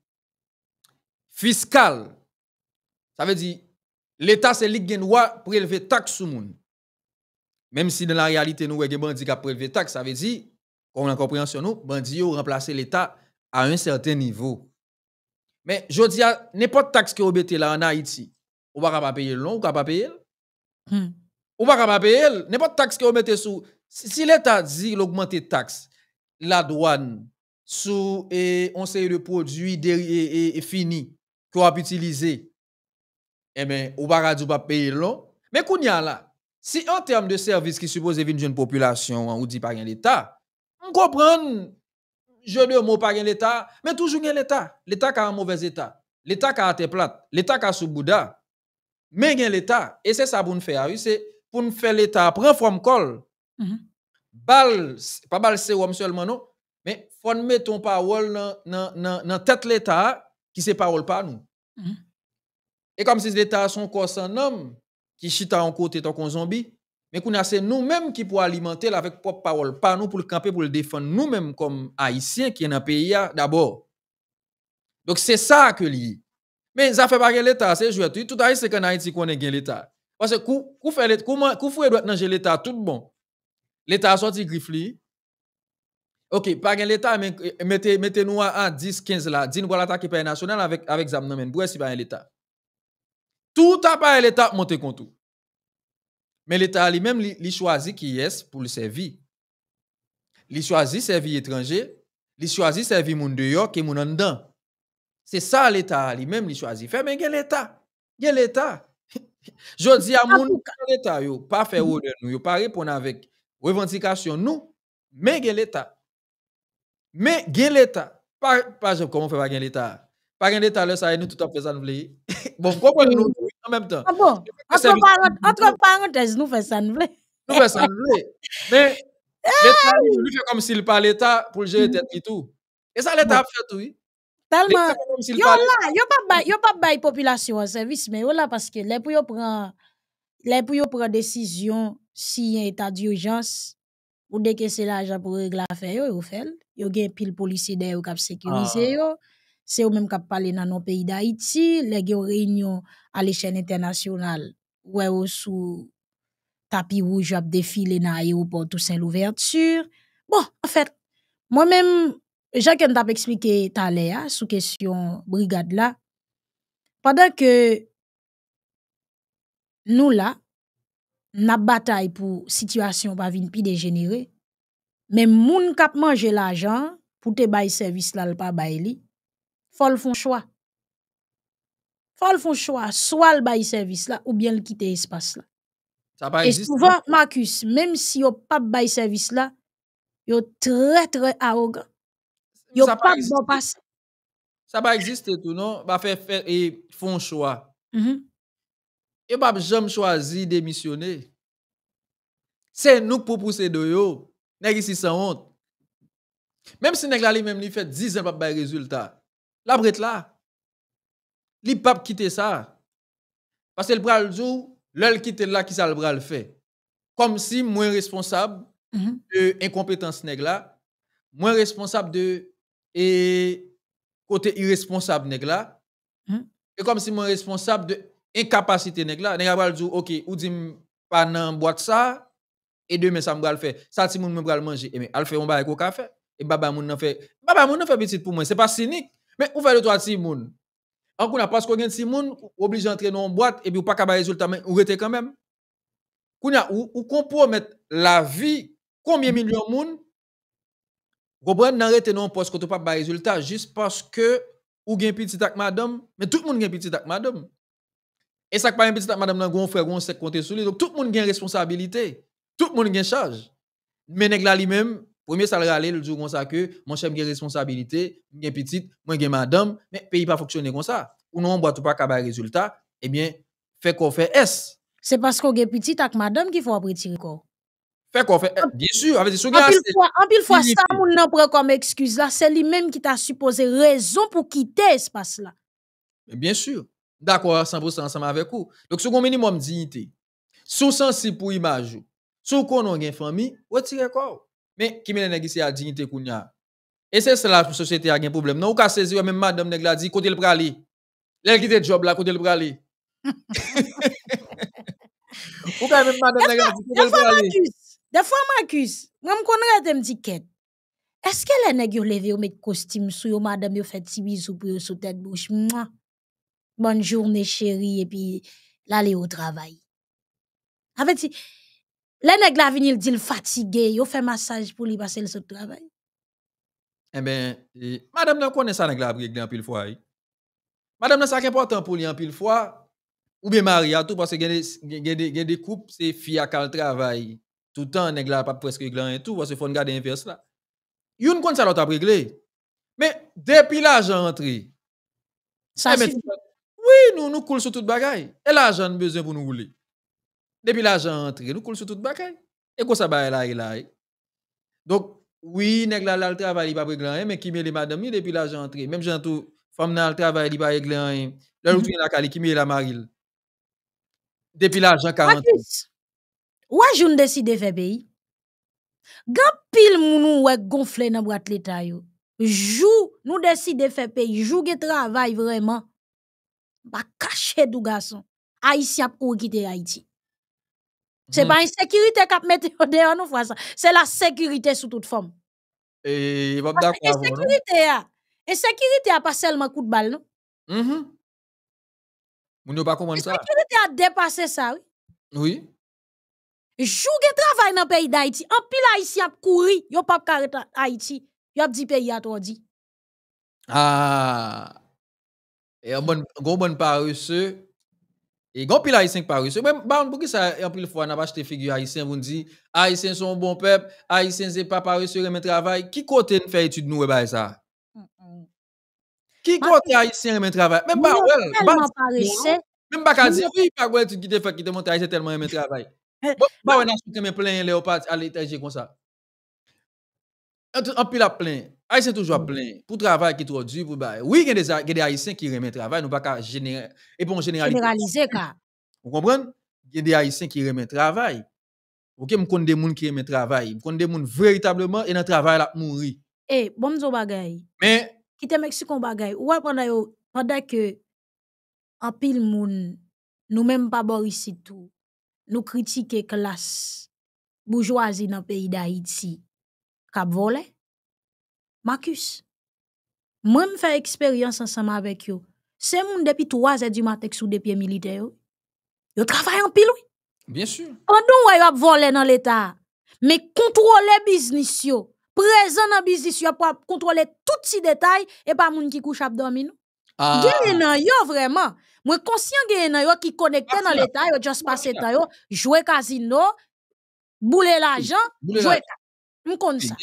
fiscal. Ça veut dire L'État, c'est lui qui a prélevé prélever taxe sur monde. Même si dans la réalité, nous avons bandits qui ont prélevé taxe, ça veut dire, comme la compréhension, nous, bandits ont remplacé l'État à un certain niveau. Mais je dis, n'importe taxe que vous mettez là en Haïti, vous ne pouvez pas payer long, ou ne pouvez pas payer. Hmm. Vous ne pouvez pas payer. N'importe taxe que vous mettez sous. Si, l'État dit l'augmenter taxe, la douane, sur et on sait le produit et, et, fini qu'on a utilisé eh bien, ou pas pas payer long. Mais qu'on y a là, si en termes de services qui supposent venir une population hein, ou dit pas l'État, on comprend, je ne mot pas l'État, mais toujours l'État. L'État qui a un mauvais état. L'État qui a été plate. L'État qui a sous Bouddha. Mais l'État. Et c'est ça pour nous faire. C'est pour nous faire l'État. Prends forme col. Mm-hmm. Bal, pas bal homme seulement, non. Mais faut mettre ton parole dans tête l'État qui se parole pas nous. Mm-hmm. Et comme si l'État son corps sans homme qui chita en côté tant qu'on zombie, mais qu'on a c'est nous-mêmes qui pour alimenter avec propre parole, pas nous pour le camper, pour le défendre nous-mêmes comme haïtiens qui est dans le pays d'abord. Donc c'est ça que lié. Mais ça fait pas l'État, c'est joué. Tout à c'est qu'en Haïti qu'on est l'État. Parce que qu'on fait comment qu'on fait doit nager l'État tout bon. L'État a sorti griffli. OK, pas l'État mais eh, mettez mettez nous à 10 15 là, dis nous voilà attaque pays national avec avec zam nan Pour si pas l'État. Tout à l'État monte contre. Mais l'État lui-même, il choisit qui est pour le servir. Il choisit servir étranger, il choisit servir monde dehors et mon en dedans. C'est ça l'État lui-même, il choisit fait Mais quel l'État? a l'État? Je dis à mon l'État, yo, pas faire mm-hmm. de nous, yo, pas répondre avec revendication nous, mais quel l'État? Mais quel l'État? pas exemple, comment fait pas l'État? Par l'État, là, ça, nous, tout à fait, ça, nous, bon, comprenez-nous en même temps. Ah bon? Entre parenthèses, nous faisons ça, nous Nous faisons ça, nous Mais l'État, lui fait comme s'il parlait l'État pour gérer mm. tête et tout. Et ça, l'État a fait tout, oui. Tellement. Yo là, yo pas de population en service, mais yo là parce que les pour yo prend les pour yo décision si y a état d'urgence ou dès que c'est l'argent pour régler l'affaire yo, yo fait. Yo gen pile policier d'ailleurs ou cap sécuriser ah. yo c'est eux même qui parlé dans nos pays d'Haïti, les réunions à l'échelle internationale, ou sous tapis rouge, a défilé dans l'aéroport tout saint l'ouverture. Bon, en fait, moi-même, j'ai t'a expliqué tout à sous question brigade là, pendant que nous là, nous bataille pour situation pas venir plus dégénérer, mais qui ont mangé l'argent pour te bail service là pas bail choix. Faut le font choix, soit le bail service là ou bien le quitter espace là. Et souvent, Marcus, même si yo pas service service, vous yo très très arrogant. Yo pas bon passé. Ça va exister tout, non? va faire faire et font choix. Mm -hmm. Et pas jamais choisi démissionner. C'est nous pour pousser de yo. Nèg ici sans honte. Même si nèg la même fait 10 ans pas de résultat. La prête là. Li pape quittent ça. Parce que le bras le jour, l'el quitte là qui ça le bras le fait. Comme si moins responsable mhm. de incompétence nèg là, moins responsable de et côté irresponsable nèg là. Mhm. Et comme si moins responsable de incapacité nèg là, nèg bras le OK, ou dit pas dans boîte ça et demain ça me bras le faire. Ça le moun me bras le manger et eh mais al faire on bail au café et baba moun nan fait baba moun nan fait petit pour moi, c'est pas cynique. Mais où va le droit de Simon En qu'on a parce qu'on a Simon, on d'entrer dans une boîte et puis on pas capable résultat, mais on était quand même. Qu'on a la vie combien millions de monde Vous prenez d'arrêter dans un poste qu'on pas résultat juste parce que ou un petit acte madame, mais tout le monde un petit ak madame. Et ça pas un petit madame dans grand frère, grand sec compter sur lui. Donc tout le monde une responsabilité, tout le monde une charge. Mais nèg la même Premier salaire le jour comme ça que mon chef a responsabilité, une petite, moi j'ai madame, mais le pays pas fonctionner comme ça. Ou non, on boit pas qu'à de résultat, eh bien, fait qu'on fait S. C'est parce qu'on est petite avec madame qu'il faut retirer quoi. Fait qu'on fait, bien sûr, avec des En pile fois, ça, on n'a pas comme excuse là, c'est lui-même qui t'a supposé raison pour quitter espace là. Bien sûr. D'accord, 100% ensemble avec vous. Donc, ce un minimum dignité, sous sensible pour image, si qu'on a une famille, retirez corps. Men, kime non, le negi se a djignite koun ya? E se se la pou sosyete a gen problem. Non, ou ka sezi yo, men madam negi la di, kote l prali. Lèl ki te job la, kote l prali. Ou ka men madam negi la di, kote l prali. Defwa, defwa, makus. Mwen konre te m di ken. Eske le negi yo leve yo met kostim sou yo, madam yo fet si bizou pou yo sou tek bouch. Bonne journe, chéri. E pi, la le yo travay. Afen ti... Les nèg la vinil fatigués. fatigué, yo fait massage pour lui passer le travail. Eh bien, eh, madame nan les ça nèg la réglé en pile fois. Eh. Madame nan ça qui important pour lui en pile fois ou bien mari tout parce que a des couples c'est fille à travail. Tout le temps nèg la pas presque régler et tout parce qu'il faut garder inverse là. Youn kon ça l'autre a réglé. Mais depuis l'argent entré. Ça eh, Oui, nous nous coulons sur tout bagaille. Et l'argent besoin pour nous rouler. Depuis l'argent entré, nous coulons sur toute bagaille. Et quoi ça va e là et là? Donc, oui, nèg la le travail, il pas régler rien, mais qui met les madame depuis l'argent entré. Même gens tout femme dans travail, il pas régler rien. Là l'autre la cali qui met la maril. Depuis l'argent 40. Ou joun décidé faire pays. Gan pile moun ouais gonflé dans boîte l'état yo. Jou nous faire pays, jou ge travail vraiment. Ba cacher dou garçon. Haïti a pour quitter Haïti. Ce n'est mm. pas une sécurité qui a mis dehors nous, François. C'est la sécurité sous toute forme. Et il va d'accord. avec Et sécurité, a. Hein. Et sécurité, a pas seulement coup de balle, non? Mm -hmm. Vous ne pas comment ça. sécurité a dépassé ça, oui. Oui. Jou de travail dans le pays d'Haïti. En pile haïtien a couru. Yo pap karet Haïti. Yo ap di pays a toi di. Ah. Et un bon, bon paresseux. E goun pil a Yisenk parouche. Ben, ban, bouke sa en pi l fwa, naba chete figyou Yisenk, voun di, Yisenk son bon pep, Yisenk zepa parouche remen travay, ki kote fè etude nou e bay sa? Ki kote Yisenk remen travay? Men ba wèl, men baka di, men baka wèl, tout ki defak ki demonte Yisenk telman remen travay. Eh, bon, ban, wèl, nan soute men plen leopat, alè, tèjè kon sa. En pi la plen, Ah, c'est toujours mm. plein. Pour travail qui est trop dur, pour Oui, il y a des Haïtiens qui remettent travail, nous pas générer. Et pour généraliser. Généraliser, Vous comprenez? Il y a des Haïtiens qui remettent travail. Ok, je connais des gens qui remettent travail. Je connais des gens véritablement et dans le travail, là, mourir. Eh, bon, nous bagay. Mais. Qui te Mexicain bagay. Ouais, pendant, pendant que. En pile, moun, nous même pas bon ici tout. Nous critiquons classe bourgeoisie dans le pays d'Haïti. Cap voler Marcus, moi me expérience expérience ensemble avec yo. C'est mon depuis 3 du du matin sous des pieds militaires. Yo Vous en pile, Bien sûr. On vous yo volé dans l'état. Mais vous business, business yo. présent dans business, yo pour contrôler tout si detay et qui moun qui couche à dormir Vous Ah. vraiment. nan yo vraiment. Moi conscient nan yo avez dans l'État. Ils yo, juste passé temps yo, jouer casino, boule M kon sa.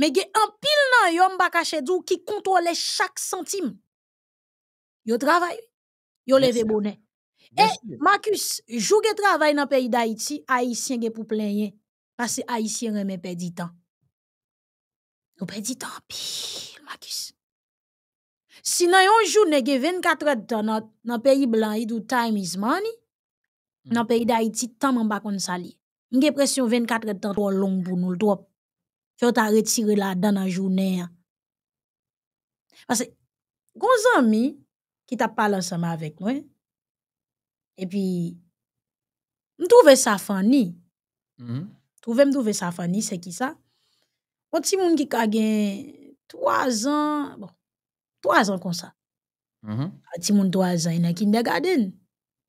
Me ge an pil nan yon baka chedou ki kontole chak santim. Yo travay. Yo leve bonen. E, eh, Markus, jou ge travay nan peyi da iti, aisyen ge pou plenye. Pase aisyen reme pedi tan. Nou pedi tan pil, Markus. Si nan yon jou ne ge 24 ad tan nan peyi blan idou time is money, nan mm. peyi da iti tan man bakon sali. Nge presyon 24 etan to long pou nou l'trop. Fyo ta retire la dan an jounen ya. Pase, gonzami, ki ta pal ansama vek nou, e pi, mtouve safani, mtouve mtouve safani, se ki sa, mtou ti moun ki kage, 3 an, 3 an kon sa. Ti moun 3 an, ina ki ndegaden.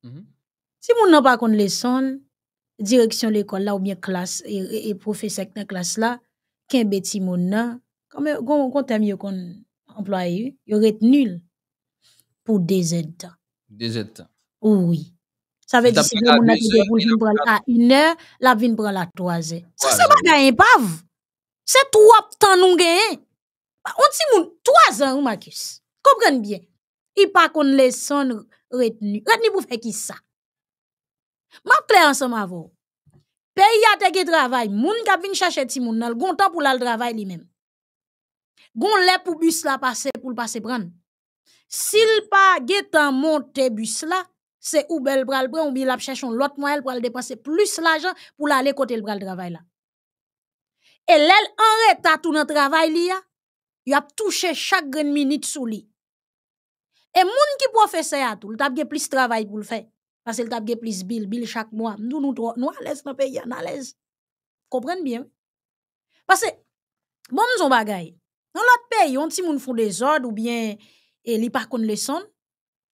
Ti moun nan pa kon leson, direction l'école là ou bien classe et, et professeur dans classe là qu'un petit monde là comme on t'aime mieux qu'on employé il aurait nul pour des aides des aides oui ça veut dire si le monde a prendre à une heure la vienne prendre à 3 heures ça c'est bagaille impave c'est trois temps nous gagne on ti moun 3 ans Marcus comprenez bien il pas qu'on leçon retenu retenu pour faire qui ça Ma kle ansan ma vò, pe yate ge travay, moun kap vin chachet si moun nan, gontan pou lal travay li men. Gont lè pou bus la pase pou l'pase bran. Si l pa ge tan monte bus la, se ou bel pral pran, ou bil ap chachon lot moun el pral depanse plus l'ajan pou l'alè kote l pral travay la. E lèl anre ta tout nan travay li ya, y ap touche chak gen minute sou li. E moun ki pou fè se atou, l tap ge plis travay pou l fè. Parce qu'elle tape plus bill, bill chaque mois. Nous, nous, nous, à l'aise dans le pays, à l'aise. Comprenez bien. Parce que, bon, nous, bagaille. Dans l'autre pays, on, si on font des ordres ou bien, et li par contre leçon,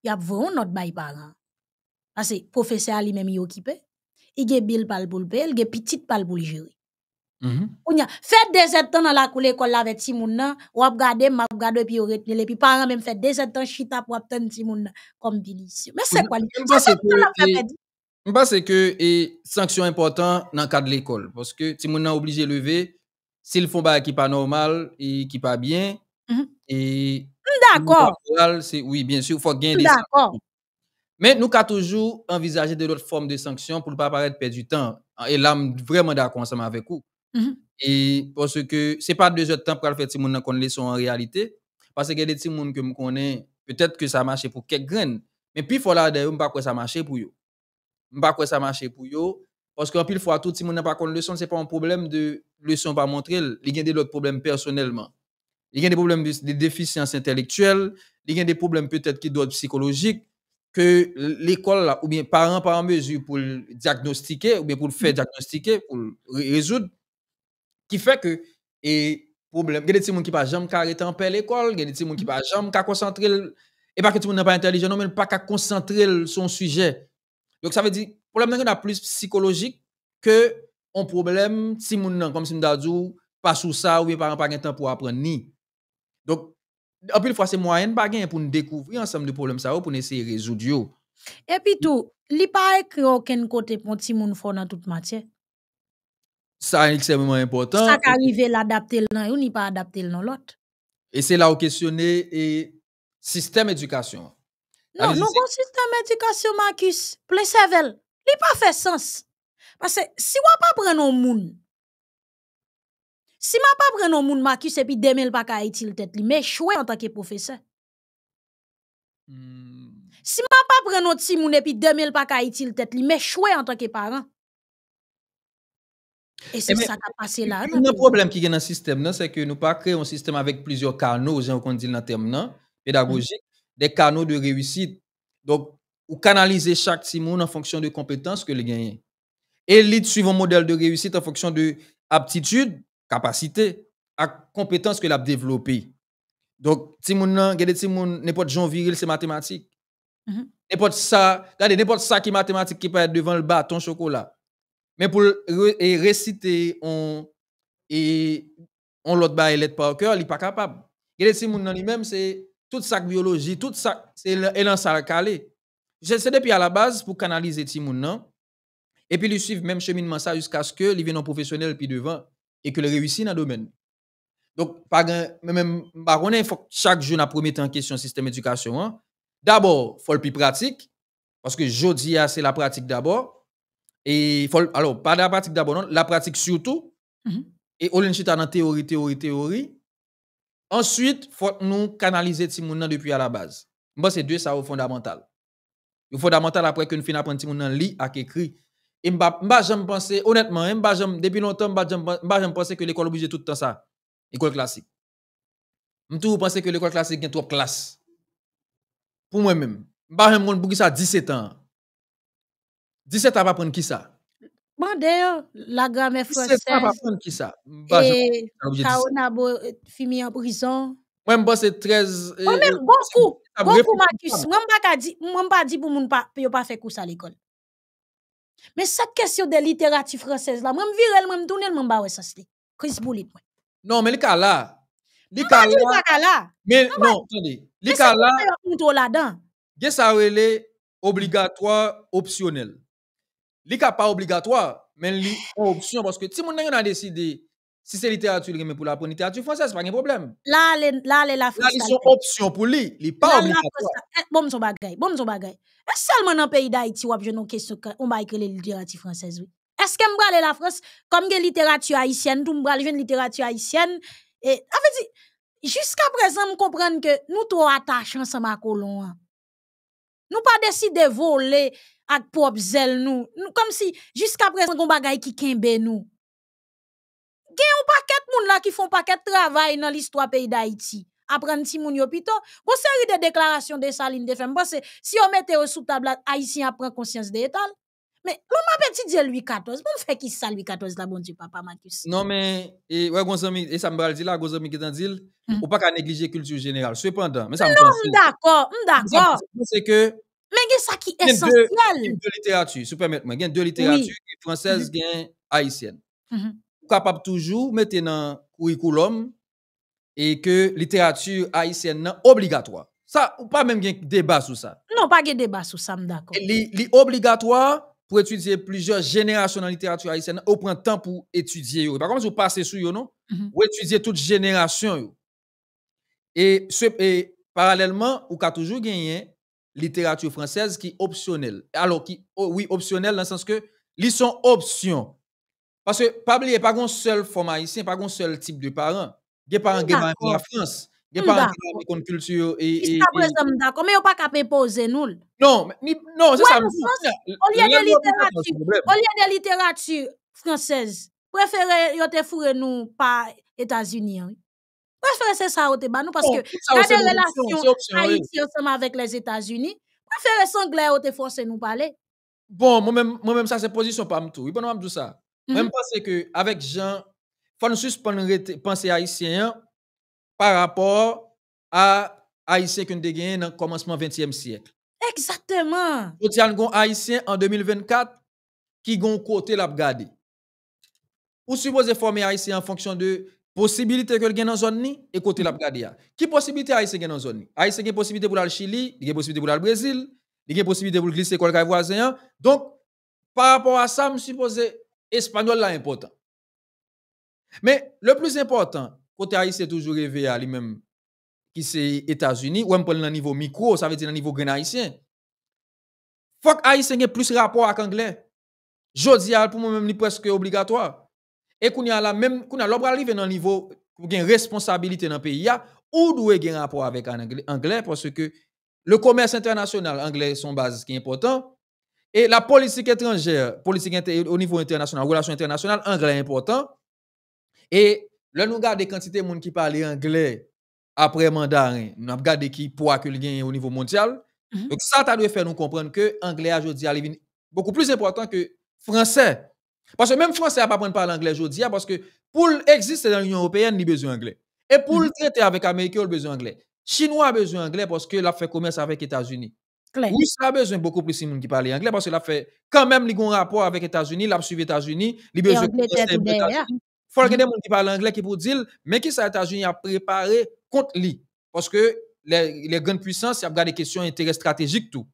y a vraiment notre bail parent. Parce que, professeur lui-même, est occupé. Il y a bill billes pour le payer, il y a petite pal pour le gérer. Mhm. a fait des sept dans la cour l'école avec Timoun hein. ou ap gade, m'a gade puis ou retenir les parents même fait des sept ans chita pour obtenir Timoun comme délicieux Mais c'est quoi l'idée Je pense que et sanction important dans le cadre de l'école parce que Timoun a obligé lever s'ils font pas qui pas normal et qui pas bien mhm. et mm, d'accord. Oui, bien sûr, il faut gagner des Mais nous avons toujours envisagé de l'autre forme de sanctions pour ne pas paraître perdre du temps. Et là, je suis vraiment d'accord ensemble avec vous. Mhm. Et parce que c'est pas deux heures de temps pour faire Timoun qui leçon en réalité. Parce que des gens que me connais, peut-être que ça marchait pour quelques graines. Mais puis, il faut là, je ne sais pas ça marchait pour eux. Je ne sais pas ça marchait pour eux. Parce qu'en pile fois, tout le n'a pas connu leçon, ce n'est pas un problème de leçon pas montrer. Il y a des autres problèmes personnellement. Il y a des problèmes de, déficience intellectuelle. Il y a des problèmes peut-être qui doivent psychologiques que l'école, ou bien parents, pas en mesure pour le diagnostiquer, ou bien pour le faire mhm. diagnostiquer, pour le résoudre. Qui fait que, et problème, il y a des gens qui ne peuvent jamais arrêter en l'école, il y a des gens qui ne peuvent jamais concentrer, et pas que tout le monde pas intelligent, non, mais pas qu'à concentrer son sujet. Donc ça veut dire, le problème est plus psychologique que un problème, comme si nous pas sous ça, ou bien pas de temps pour apprendre ni. Donc, en plus, fois, c'est moyen pour nous découvrir ensemble de problèmes, ça, pour essayer de résoudre. Et puis tout, il n'y a pas écrit aucun côté pour moun mon dans toute matière. Ça, est extrêmement important. Ça arrive à l'adapter dans l'un, ni pas adapter dans l'autre. Et c'est là où questionner le système éducation. Non, non, système éducation, Marcus, plein cerveau. Il pas fait sens. Parce que si on pas prendre un monde, si ma pas prendre un monde, Marcus, et puis demain, pas qu'à le tête, mais choué en tant que professeur. Hmm. Si ma pas prendre un petit et puis demain, pas qu'à le tête, mais choué en tant que parent. Et eh c'est ça qui a passé là. Le problème qui est dans le système, c'est que nous pas créer un système avec plusieurs canaux, j'ai entendu dans le terme hum. pédagogique, des canaux de réussite. Donc, ou canaliser chaque Timoun en fonction de compétences que le gagné. Élite suivant modèle de réussite en fonction de aptitude, capacité, à compétences que l'a développées Donc, Timoun, des Timoun, n'importe Jean Viril, c'est mathématique. Hum. N'importe ça, regardez, n'importe ça qui est mathématique qui peut être devant le bâton chocolat. Mais pour réciter on et on l'autre bail par cœur, il pas capable. Il est si lui-même c'est toute sa biologie, toute ça c'est l'élan ça calé. J'essaie depuis à la base pour canaliser ti gens Et puis lui suivre même cheminement ça jusqu'à ce que il en professionnel puis devant et que le réussisse dans le domaine. Donc pas même bah, chaque jour n'a premier temps en question système éducation. d'abord, hein. D'abord, faut le plus pratique parce que je jodi ah, c'est la pratique d'abord et faut, alors, pas la pratique d'abord, la pratique surtout. Et -hmm. Et on dans la théorie, théorie, théorie. Ensuite, faut nous canaliser monde depuis à la base. Moi, c'est deux ça au fondamental. Le fondamental après que nous finissons apprendre Timoun lit à écrit. Et je jamais honnêtement, hein, depuis longtemps, m'a jamais pense que l'école obligée tout le temps ça. École classique. Je toujours que l'école classique a trop classe. classes. Pour moi-même. pense que pensé pour ça 17 ans. 17 ans, pas prendre qui ça? Bon, d'ailleurs, la grammaire française. 17 ans, pas prendre qui ça? Bah, et on beau fini en prison. Oh, moi, je pense 13. Moi, même beaucoup. Beaucoup, Marcus. Moi, je pas dit pour moun pa, pas faire cours à l'école. Mais cette question de littérature française, là, moi, je vire, moi, je tourne, moi, je vais sens. Chris Boulit, moi. Non, mais le cas là. Le cas là. Mais non, attendez. Le cas là. Mais ça, c'est obligatoire, optionnel. Li ka pas obligatoire, mais li option, parce que si moun nan a décidé, si c'est littérature, mais pour la littérature française, pas de problème. Là, là, la Là, ils sont options pour lui. Il n'est pas obligatoire. Eh, bon, son bagay. Bon, son bagay. Est-ce seulement dans le pays d'Haïti, ou une question, on va écrire les littératures françaises, oui? Est-ce que m'brale la France, comme la littérature haïtienne, tout m'brale une littérature haïtienne, et, en fait, jusqu'à présent, je comprends que nous trop attachés ensemble à Colomb. Hein. Nous pas décidé de voler ak propre zèl nou. comme si jusqu'à présent on bagay ki kembe nou. Gen un paquet moun la ki font paquet travail dans l'histoire pays d'Haïti. Après si moun yo pito, bon de déclarations de Saline de femme. Parce si on mettait au sous table, Haïtien apprend conscience de étal. Mais l'on m'a petit dit Louis XIV. Bon, fait qui ça Louis XIV la bon Dieu, papa Marcus. Non, mais, e, et, Gonsemi et ça me dit là, la ami qui t'en dit, ou pas qu'à négliger culture générale. Cependant, mais ça me Non, d'accord, d'accord. C'est que, mais il y a ça qui est essentiel. Il y a deux littératures, si vous permettez Il y a deux littératures, françaises mhm. française et haïtiennes. -hmm. haïtienne. Mhm. capable toujours de mettre dans curriculum et que la littérature haïtienne est obligatoire. Ça, ou pas même un débat sur ça. Non, pas de débat sur ça, d'accord. obligatoire pour étudier plusieurs générations dans littérature haïtienne, on prend temps pour étudier. Par contre, vous passez sur vous, mhm. vous étudiez toute génération. Et, parallèlement, vous avez toujours gagné littérature française qui est optionnelle. Alors, qui, oh, oui, optionnelle dans le sens que ils sont options. Parce que, pas oublier, pas un seul format ici, pas un seul type de parent. Il a parents qui en France. Il a parents qui sont en culture. Et, Mais il n'y pas qu'à poser nous. Non, mais, non, c'est ça. Au lieu de littérature, de littérature française, préférez, ils nous par États-Unis. Hein, Préfère c'est ça au débat, nous, parce oh, que la des relations Haïti ensemble avec les États-Unis, préfère sangler au te forcer nous parler. Bon, moi-même, moi-même, ça, c'est position pas tout. Oui, bon, on ça. Mhm. Même que, avec Jean, faut nous suspendre penser haïtien hein, par rapport à haïtien qu'on a dans le commencement du 20e siècle. Exactement. a des haïtien en 2024 qui ont côté la Ou supposé former haïtien en fonction de Possibilité que le gagne dans zone ni et côté la regarder. Qui possibilité haïtien gagne dans zone ni? haïtien gagne possibilité pour le Chili, il gagne possibilité pour le Brésil, il y gagne possibilité pour glisser quelqu'un voisin. Donc par rapport à ça, je suppose espagnol là important. Mais le plus important, côté haïtien toujours rêvé à lui-même qui c'est États-Unis ou même pour le niveau micro, ça veut dire le niveau grand haïtien. Faut que Haïtien ait plus rapport avec anglais. Jodi pour moi même presque obligatoire. Et qu'on a la même, qu'on a l'obra arrivé dans le niveau, une responsabilité dans le pays, ou doit avoir un rapport avec l'anglais, parce que le commerce international anglais son base qui est important. Et la politique étrangère, politique au niveau international, relations internationales, anglais est important. Et là, nous regardons quantité de monde qui parle anglais après mandarin. Hein. Nous regardons qui poids que a au niveau mondial. Mm-hmm. Donc ça, ça doit faire nous comprendre que l'anglais aujourd'hui est beaucoup plus important que français. Parce que même Français n'a pas de parler anglais aujourd'hui, hein, parce que pour exister dans l'Union européenne, il a besoin d'anglais. Et pour le mm-hmm. traiter avec l'Amérique, il a besoin d'anglais. Chinois a besoin d'anglais parce qu'il a fait commerce avec les États-Unis. Oui, ça a besoin beaucoup plus de monde qui parle anglais parce qu'il a fait quand même un rapport avec les États-Unis, il a suivi les États-Unis, il a besoin d'anglais. Il faut que des gens mm-hmm. qui parlent anglais qui pour dire, mais qui ça États-Unis a préparé contre lui. Parce que les, grandes puissances, il y a des questions d'intérêt stratégique tout.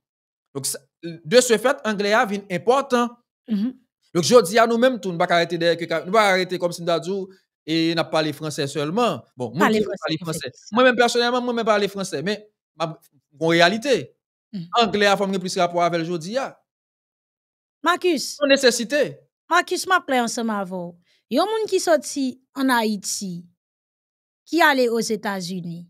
Donc, de ce fait, anglais a important. Mm-hmm. Donc, je dis à nous-mêmes, nous ne pas arrêter nous pas arrêter comme si nous et n'a pas les français seulement. Bon, moi, je parle français. Moi-même, personnellement, moi-même, parle français. Mais, en réalité, l'anglais mm. a fait plus rapport avec le ah. Marcus, Marcus. je nécessité. Marcus, ma plaît ensemble avant. Yon gens qui sorti en Haïti, qui allait aux États-Unis.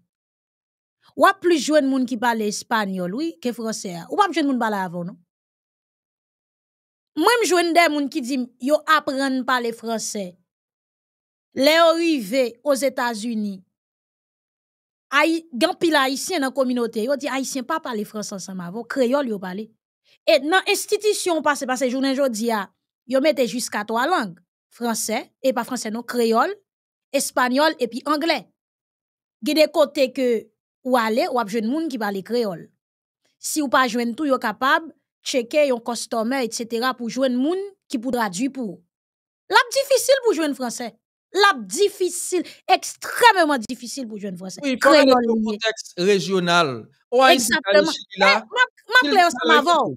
Ou a plus jeune monde qui parlent espagnol, oui, que français. Ah. Ou pas jeune qui parle avant, non? Moi, je vois des gens qui disent, yo apprennent pas les français. Les arrivés aux États-Unis. Aï, gampi la haïtien dans la communauté. Yo ne parlent pas parler français ensemble. Vos créoles, yo parle. Et dans l'institution, parce que journée, jours yo mette jusqu'à trois langues. Français, et pas français, non, créole, espagnol, et puis anglais. Gide côté que, où aller, ou ap jeune moun qui parle créole. Si ou pas jeune tout, yo capables checker un customer, etc. pour jouer moun qui pour traduire pour. L'ap difficile pour jouer français. L'ap difficile, extrêmement difficile pour jouer français. Oui, quand le contexte régional. Exactement. Eh, ma clé ensemble avant.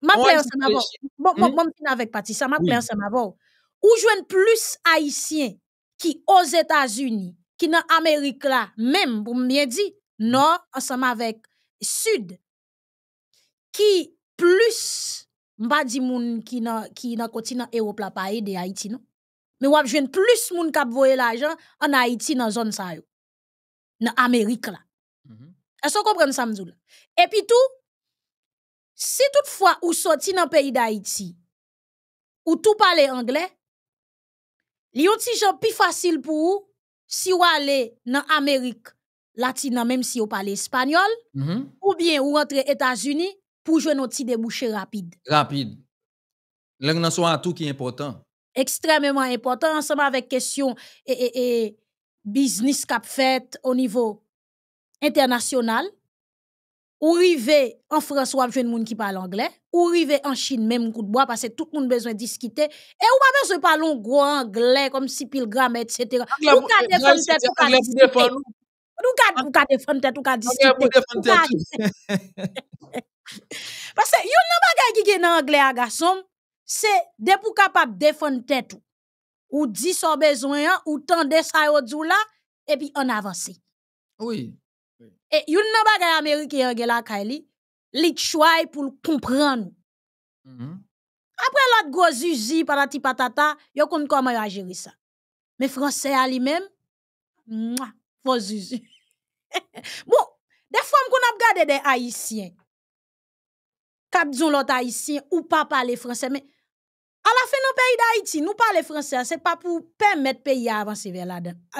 Ma clé ensemble Bon, bon, hmm? bon, avec Pati, ça ma clé ensemble avant. Ou jouer plus haïtien qui aux États-Unis, qui dans Amérique là, même, pour bien dire, hmm. nord ensemble avec sud, qui plus, dis di moun ki nan, ki nan continent Europe la pa aide de Haiti nou. mais wap jwen plus moun kap voye l'argent an Haiti nan zone sa yo. Nan amérique la. que mm-hmm. vous comprenez ça samzou la. et puis tout si toutefois ou sorti nan pays d'Haïti ou tout parle anglais li yon ti jan pi pour pou ou, si allez nan Amérique latine même si ou parle espagnol mm-hmm. ou bien ou rentre états unis pour jouer nos petits débouchés rapides. Rapide. Langue sont tout qui est important. Extrêmement important, ensemble avec question et, et, et business cap fait au niveau international. Ou rive en France ou jeune monde qui parle anglais, ou rive en Chine même coup de bois parce que tout le monde besoin de discuter et ou pas besoin parler en gros anglais comme si pile etc. Ou ka défendre tête ou ka discuter. Ou ka défendre tête ou ka discuter. Pase yon nan bagay ki gen nan angle a gasom Se depou kapap defon tetou Ou di son bezwen an Ou tan desa yo djou la Epi an avanse Yon nan bagay Amerike yon gen la kaili Lit chway pou l'kompren Apre lòt gwo zizi Parati patata Yo kon koman yo a jiri sa Me franse a li men Fos zizi Bo defon kon ap gade de haisyen kap lot haïtien ou pas parler français mais à la fin dans pays d'Haïti nous parler français hein, ce n'est pas pour permettre pays à avancer vers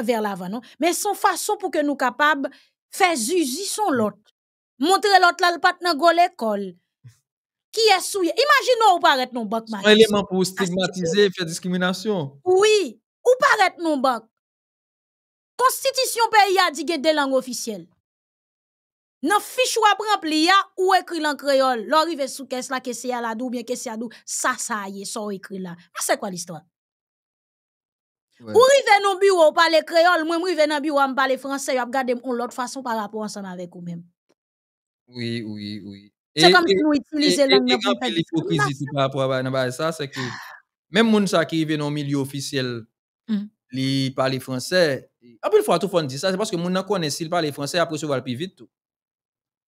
vers l'avant non mais son façon pour que nous capables de faire zuzi son l'autre. montrer l'autre là pas dans l'école qui est souillé imaginons ou paraît non banque un élément pour stigmatiser faire discrimination oui ou paraît non banque constitution pays a dit que des langues officielles dans fiche il rempli a ou écrit en créole l'arrivé sous caisse la caisse à la dou bien caisse à dou ça ça y est ça écrit là c'est quoi l'histoire Où ou rive dans bureau ou parler créole moi rive dans bureau on parler français on regarde on l'autre façon par rapport ensemble avec vous même oui oui oui c'est comme et, si nous utilisions la hypocrisie tout par rapport à ça c'est que même moun sa qui vient dans milieu officiel mm. il parler parle français après une fois tout le monde dit ça c'est parce que moun nan connaît s'il parle français après se voir plus vite tout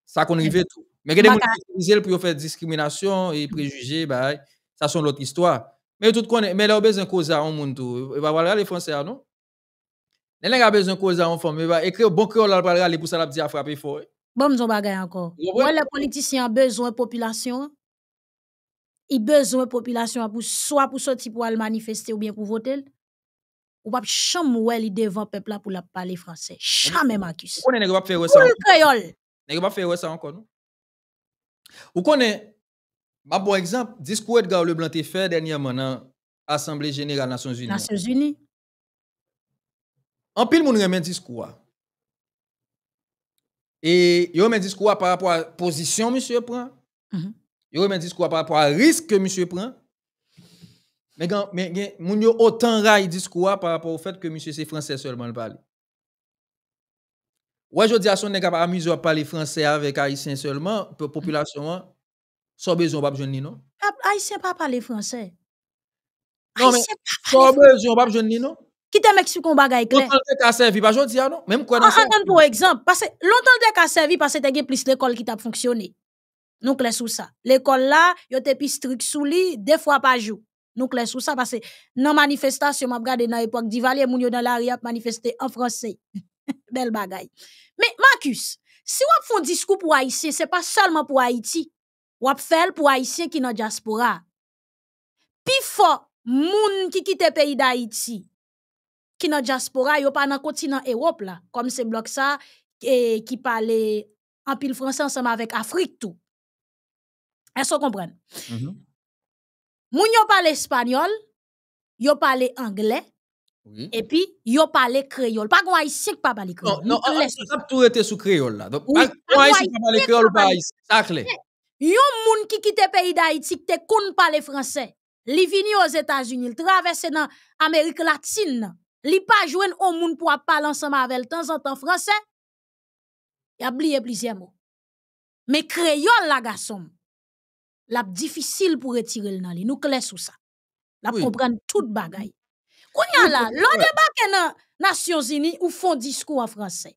ça qu'on arrive tout. Mais quand gens pour faire discrimination et mmh. préjugés, bah, ça sont autre histoire. Mais tout connaît, mais là, besoin de cause à un monde tout. Et bah, voilà les Français, non? Les gens ont besoin de cause à un monde. Et bah, écrire bon créole, là, pour aller pour ça, la petite frapper fort. Hein. Bon, nous gagner encore. les politiciens ont besoin de population. Ils ont besoin de population pour soit pour sortir pour aller manifester ou bien pour voter. Ou pas jamais ouais l'idée devant peuple pour la parler français. Jamais Marcus. On est pas faire ça. Créole. N'est-ce pas faire ça encore, non? Ou connaît, bah, par exemple, discours Edgar Leblanc été fait dernièrement dans l'Assemblée Générale Nations Unies. Nations Unies. En pile, moun un discours. Et yo un discours par rapport à la position monsieur prend. y a Yo un discours par rapport à risque que monsieur prend. Mais, mais moun yo autant de discours par rapport au fait que monsieur c'est français seulement le parler. Ouais, je dis à son nèg pas amusé à parler français avec haïtien seulement, population mm-hmm. sans besoin pas besoin non. Ah, haïtien pas parler français. Non mais sans besoin pas besoin non. Qui te mec sur qu'on bagaille clair. Longtemps servi pas jodi ah non, même quoi dans ah, ça. pour exemple parce que longtemps servi parce que t'es plus l'école qui t'a fonctionné. Nous clés sous ça. L'école là, yo t'es plus strict sous lui deux fois par jour. Nous clés sous ça parce que dans manifestation m'a regardé dans époque d'Ivalier moun yo dans l'arrière manifester en français. Bel bagay. Mais Marcus, si fait un discours pour Haïtien, ce n'est pas seulement pour Haïti. Vous faites pour Haïtien qui dans diaspora. Pi fort, moun qui quitte le pays d'Haïti, qui dans diaspora, yo pas dans le continent Europe, comme ces bloc ça, qui e, parlent en pile français ensemble avec Afrique tout. Est-ce qu'on vous mm-hmm. Moun yo parle espagnol, yo parle anglais, et puis, yo parle créole. Pas qu'on haïtien qui pas parle créole. Non, non, on tout rester sous créole là. Donc, oui. pas haïtien qui parle créole ou pas haïtien. Ça clé. Yon moun qui quitte pays d'Haïti qui te pas parler français. Li vini aux États-Unis, il traverse dans Amérique latine. Li pas jouen au moun pour parler ensemble avec le temps en temps français. Y a oublié plusieurs mots. Mais créole la garçon. La difficile pour retirer le nan Nous clés sous ça. La oui. comprendre toute bagaille. Kounya là, l'on débarque dans Nations Unies ou font discours en français.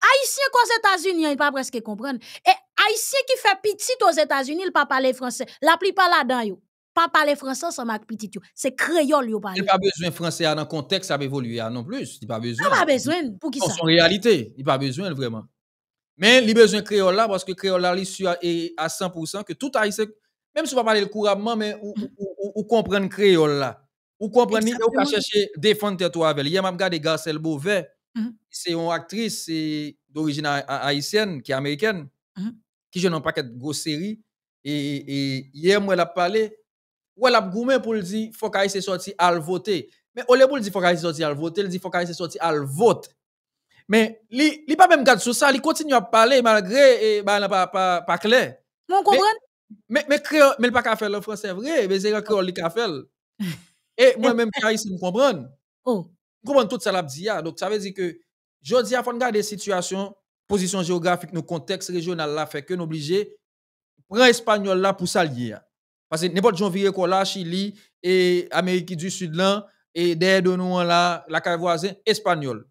Haïtien aux États-Unis, il pas presque comprendre. Et Haïtien qui fait petit aux États-Unis, il pas parler français. La plupart là-dedans, yo. Pas parler français sans ma petit C'est créole yo parler. Il pas besoin français dans le contexte, ça évoluer non plus. Il pas besoin. Il ah, pas besoin pour qui ça? son réalité, il pas besoin vraiment. Mais il besoin créole là parce que créole là, il est à 100% que tout Haïtien, même si on pas parler couramment, mais ou, créole là. Ou comprenez, ou pas chercher défendre toi avec. Hier, m'a regardé Beauvais. Mmh c'est une actrice d'origine haïtienne, qui est américaine, mmh qui je dans un paquet de grosses séries. Et, hier, moi, elle a parlé. Ou elle a goumé pour le dire, faut qu'elle se sorti à le voter. Mais au lieu de dire, faut qu'elle se à voter, elle dit, faut qu'elle se sorti à le vote. Mais il pas même garde sur ça, il continue à parler malgré, et, bah, pas, clair. comprenez? Mais, mais, pas le français Et moi-même, Kaïs, je comprends. Oh. Je comprends tout ça, là, ah, Donc, ça veut dire que, je dis, il ah, faut regarder la situation, position géographique, nos contexte régional, là, fait que nous obligés prendre l'espagnol là pour s'allier. Ah. Parce que n'importe qui quoi là, Chili et Amérique du Sud là, et derrière de nous là, la cave voisine, espagnol.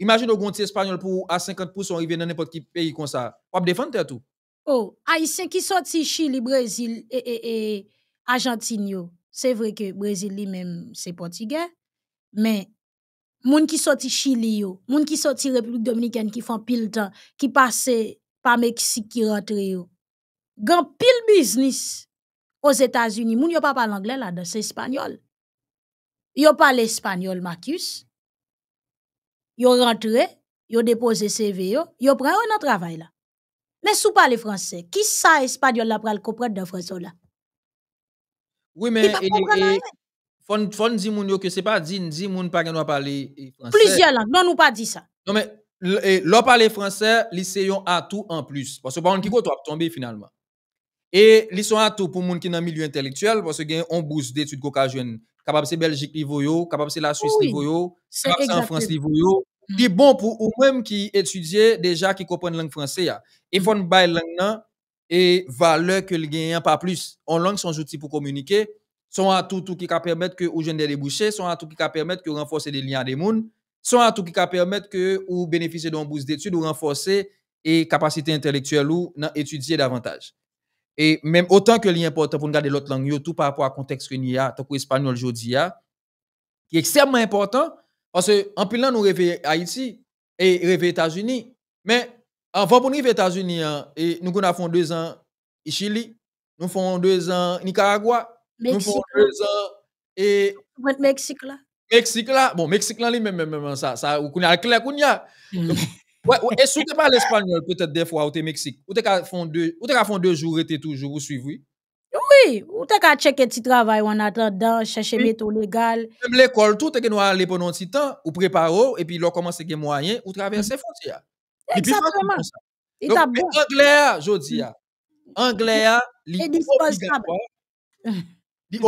Imagine au espagnol pour à 50% arriver dans n'importe quel pays comme ça. Pas défendre tout. Oh, haïtien qui sorti Chili, Brésil et, et, et Argentine c'est vrai que le Brésil même c'est portugais, mais les gens qui sorti Chili les gens qui sorti République dominicaine qui font pile temps, qui passe par Mexique qui rentre yo. Grand pile business aux États-Unis, les gens pas parlent anglais là c'est espagnol. Yo pas espagnol Marcus. Yo ils yo déposé CV yo, yo pris un travail là. Mais vous parlez français, qui ça espagnol là le comprendre dans français là? Oui, mais fon, fon moun yo que c'est pas dit dit moun pa a parler e, français. Plusieurs langues, non nous pas dit ça. Non mais l'on parler français, lycée a tout en plus parce que par exemple, qui go mm. tomber finalement. Et ils sont à tout pour moun qui dans milieu intellectuel parce que ont on boost d'études qu'on jeune capable c'est Belgique niveau yo, capable c'est la Suisse niveau yo, capable c'est en France niveau yo. Mm. bon pour ou même qui étudie déjà qui comprennent langue français ya. Et mm. fon bay langue nan et valeur que le gagnant, pas plus. En langue, sont outils pour communiquer, sont atout tout qui permettre que aux jeunes des débouchés, son atout qui permettre que renforcer les liens des mondes, son atout qui permettre que ou bénéficier d'un bourse d'études ou renforcer et capacités intellectuelles ou étudier davantage. Et même autant que l'important pour garder l'autre langue, tout par rapport au contexte qu'il y a, tant l'espagnol aujourd'hui, qui est extrêmement important, parce qu'en plus, nous rêvons Haïti et rêver États-Unis, mais avant pour les États-Unis, hein, nous avons deux ans au Chili, nous avons deux ans Nicaragua, nous avons deux ans et... Mexique. Là. Mexique là, bon, Mexique là, même, même, ça, ça, ou qu'on a clair qu'on y a. Et si tu parles espagnol, peut-être des fois, ou t'es Mexique, ou t'es fait fait deux jours, t'es toujours, ou suivi. Oui, ou t'es qu'à checker petit travail, on en attendant, chercher mes légal. Même l'école, tout, t'es nous aller pendant un petit temps, ou préparer, et puis là, commencer à gagner moyen, ou traverser ces hmm. frontières. Exactement. Donc, anglais, je dis, mmh. anglais, obligatoire.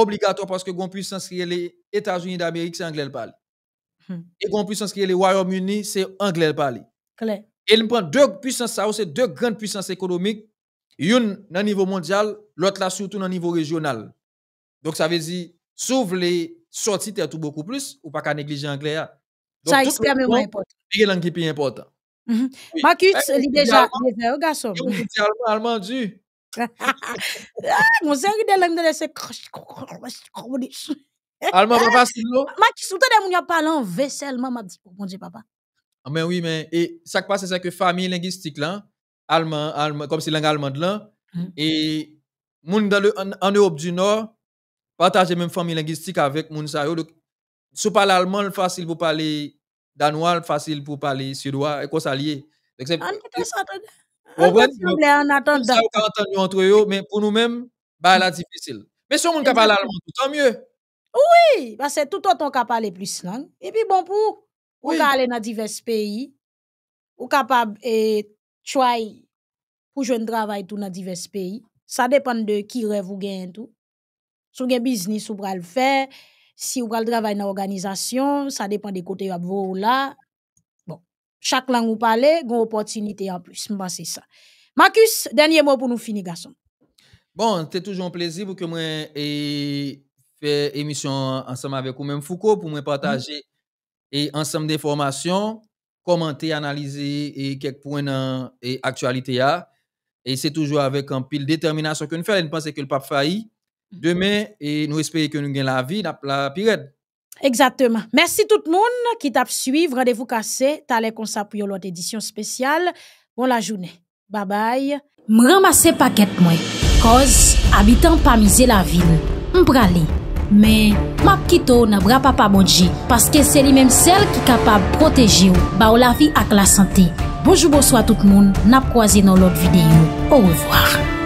obligatoire parce que la puissance qui est les États-Unis d'Amérique, c'est anglais le parle. Hum. Et la puissance qui est les Royaume-Uni, c'est anglais le parle. Et il prend deux puissances, ça, c'est deux grandes puissances économiques. Une au niveau mondial, l'autre là surtout au niveau régional. Donc ça veut dire, sauve les sorties tout beaucoup plus, ou pas qu'à négliger anglais. Hein. Donc, ça extrêmement important. C'est langue qui est important. Mhm. Marcus, li deja, deja, ou gasom. Yo mouti alman, alman di. de lèm de lese krosh, krosh, krosh. Alman pa fasil nou? Marcus, ou te de moun ya palan veselman, mabdi, moun di papa. Men oui, men, e sak pa se se ke fami lingistik lan, alman, alman, kom si lang alman lan, e moun an Europe du Nord, pataje men fami lingistik avèk moun sa yo, sou pal alman, fasil pou pale danois facile pour parler suédois et quoi ça On peut entre eux, mais pour nous-mêmes, c'est bah, difficile. Mais si on peut parler allemand, tant mieux. Oui, parce bah, que tout autant qu'on parle plus langue. Et puis bon pour oui. aller dans divers pays, ou capable et pour jeune travail dans divers pays. Ça dépend de qui rêve ou gagne tout. un business, business ou le faire. Si ou pral travail dans l'organisation, ça dépend des côtés ou là. Bon, chaque langue vous parle, une opportunité en plus. Moi c'est ça. Marcus, dernier mot pour nous finir garçon. Bon, c'est toujours un plaisir pour que moi et faire émission ensemble avec vous même Foucault pour moi partager et ensemble des formations, commenter, analyser et quelques points dans et actualité Et c'est toujours avec un pile détermination que nous faisons. Je pense que le pape faillit Demain, et nous espérons que nous gagnons la vie, dans la pirate. Exactement. Merci tout le monde qui t'a suivi. Rendez-vous cassé. T'as les ça pour l'autre édition spéciale. Bon la journée. Bye bye. M'ramasser paquet moi. Cause, habitant pas miser la ville. on Mais Mais kito n'a bra pas que Parce parce que c'est qui même qui qui protéger ou, ba la vie et la santé. Bonjour, bonsoir tout le monde. n'a croisé dans l'autre vidéo au revoir!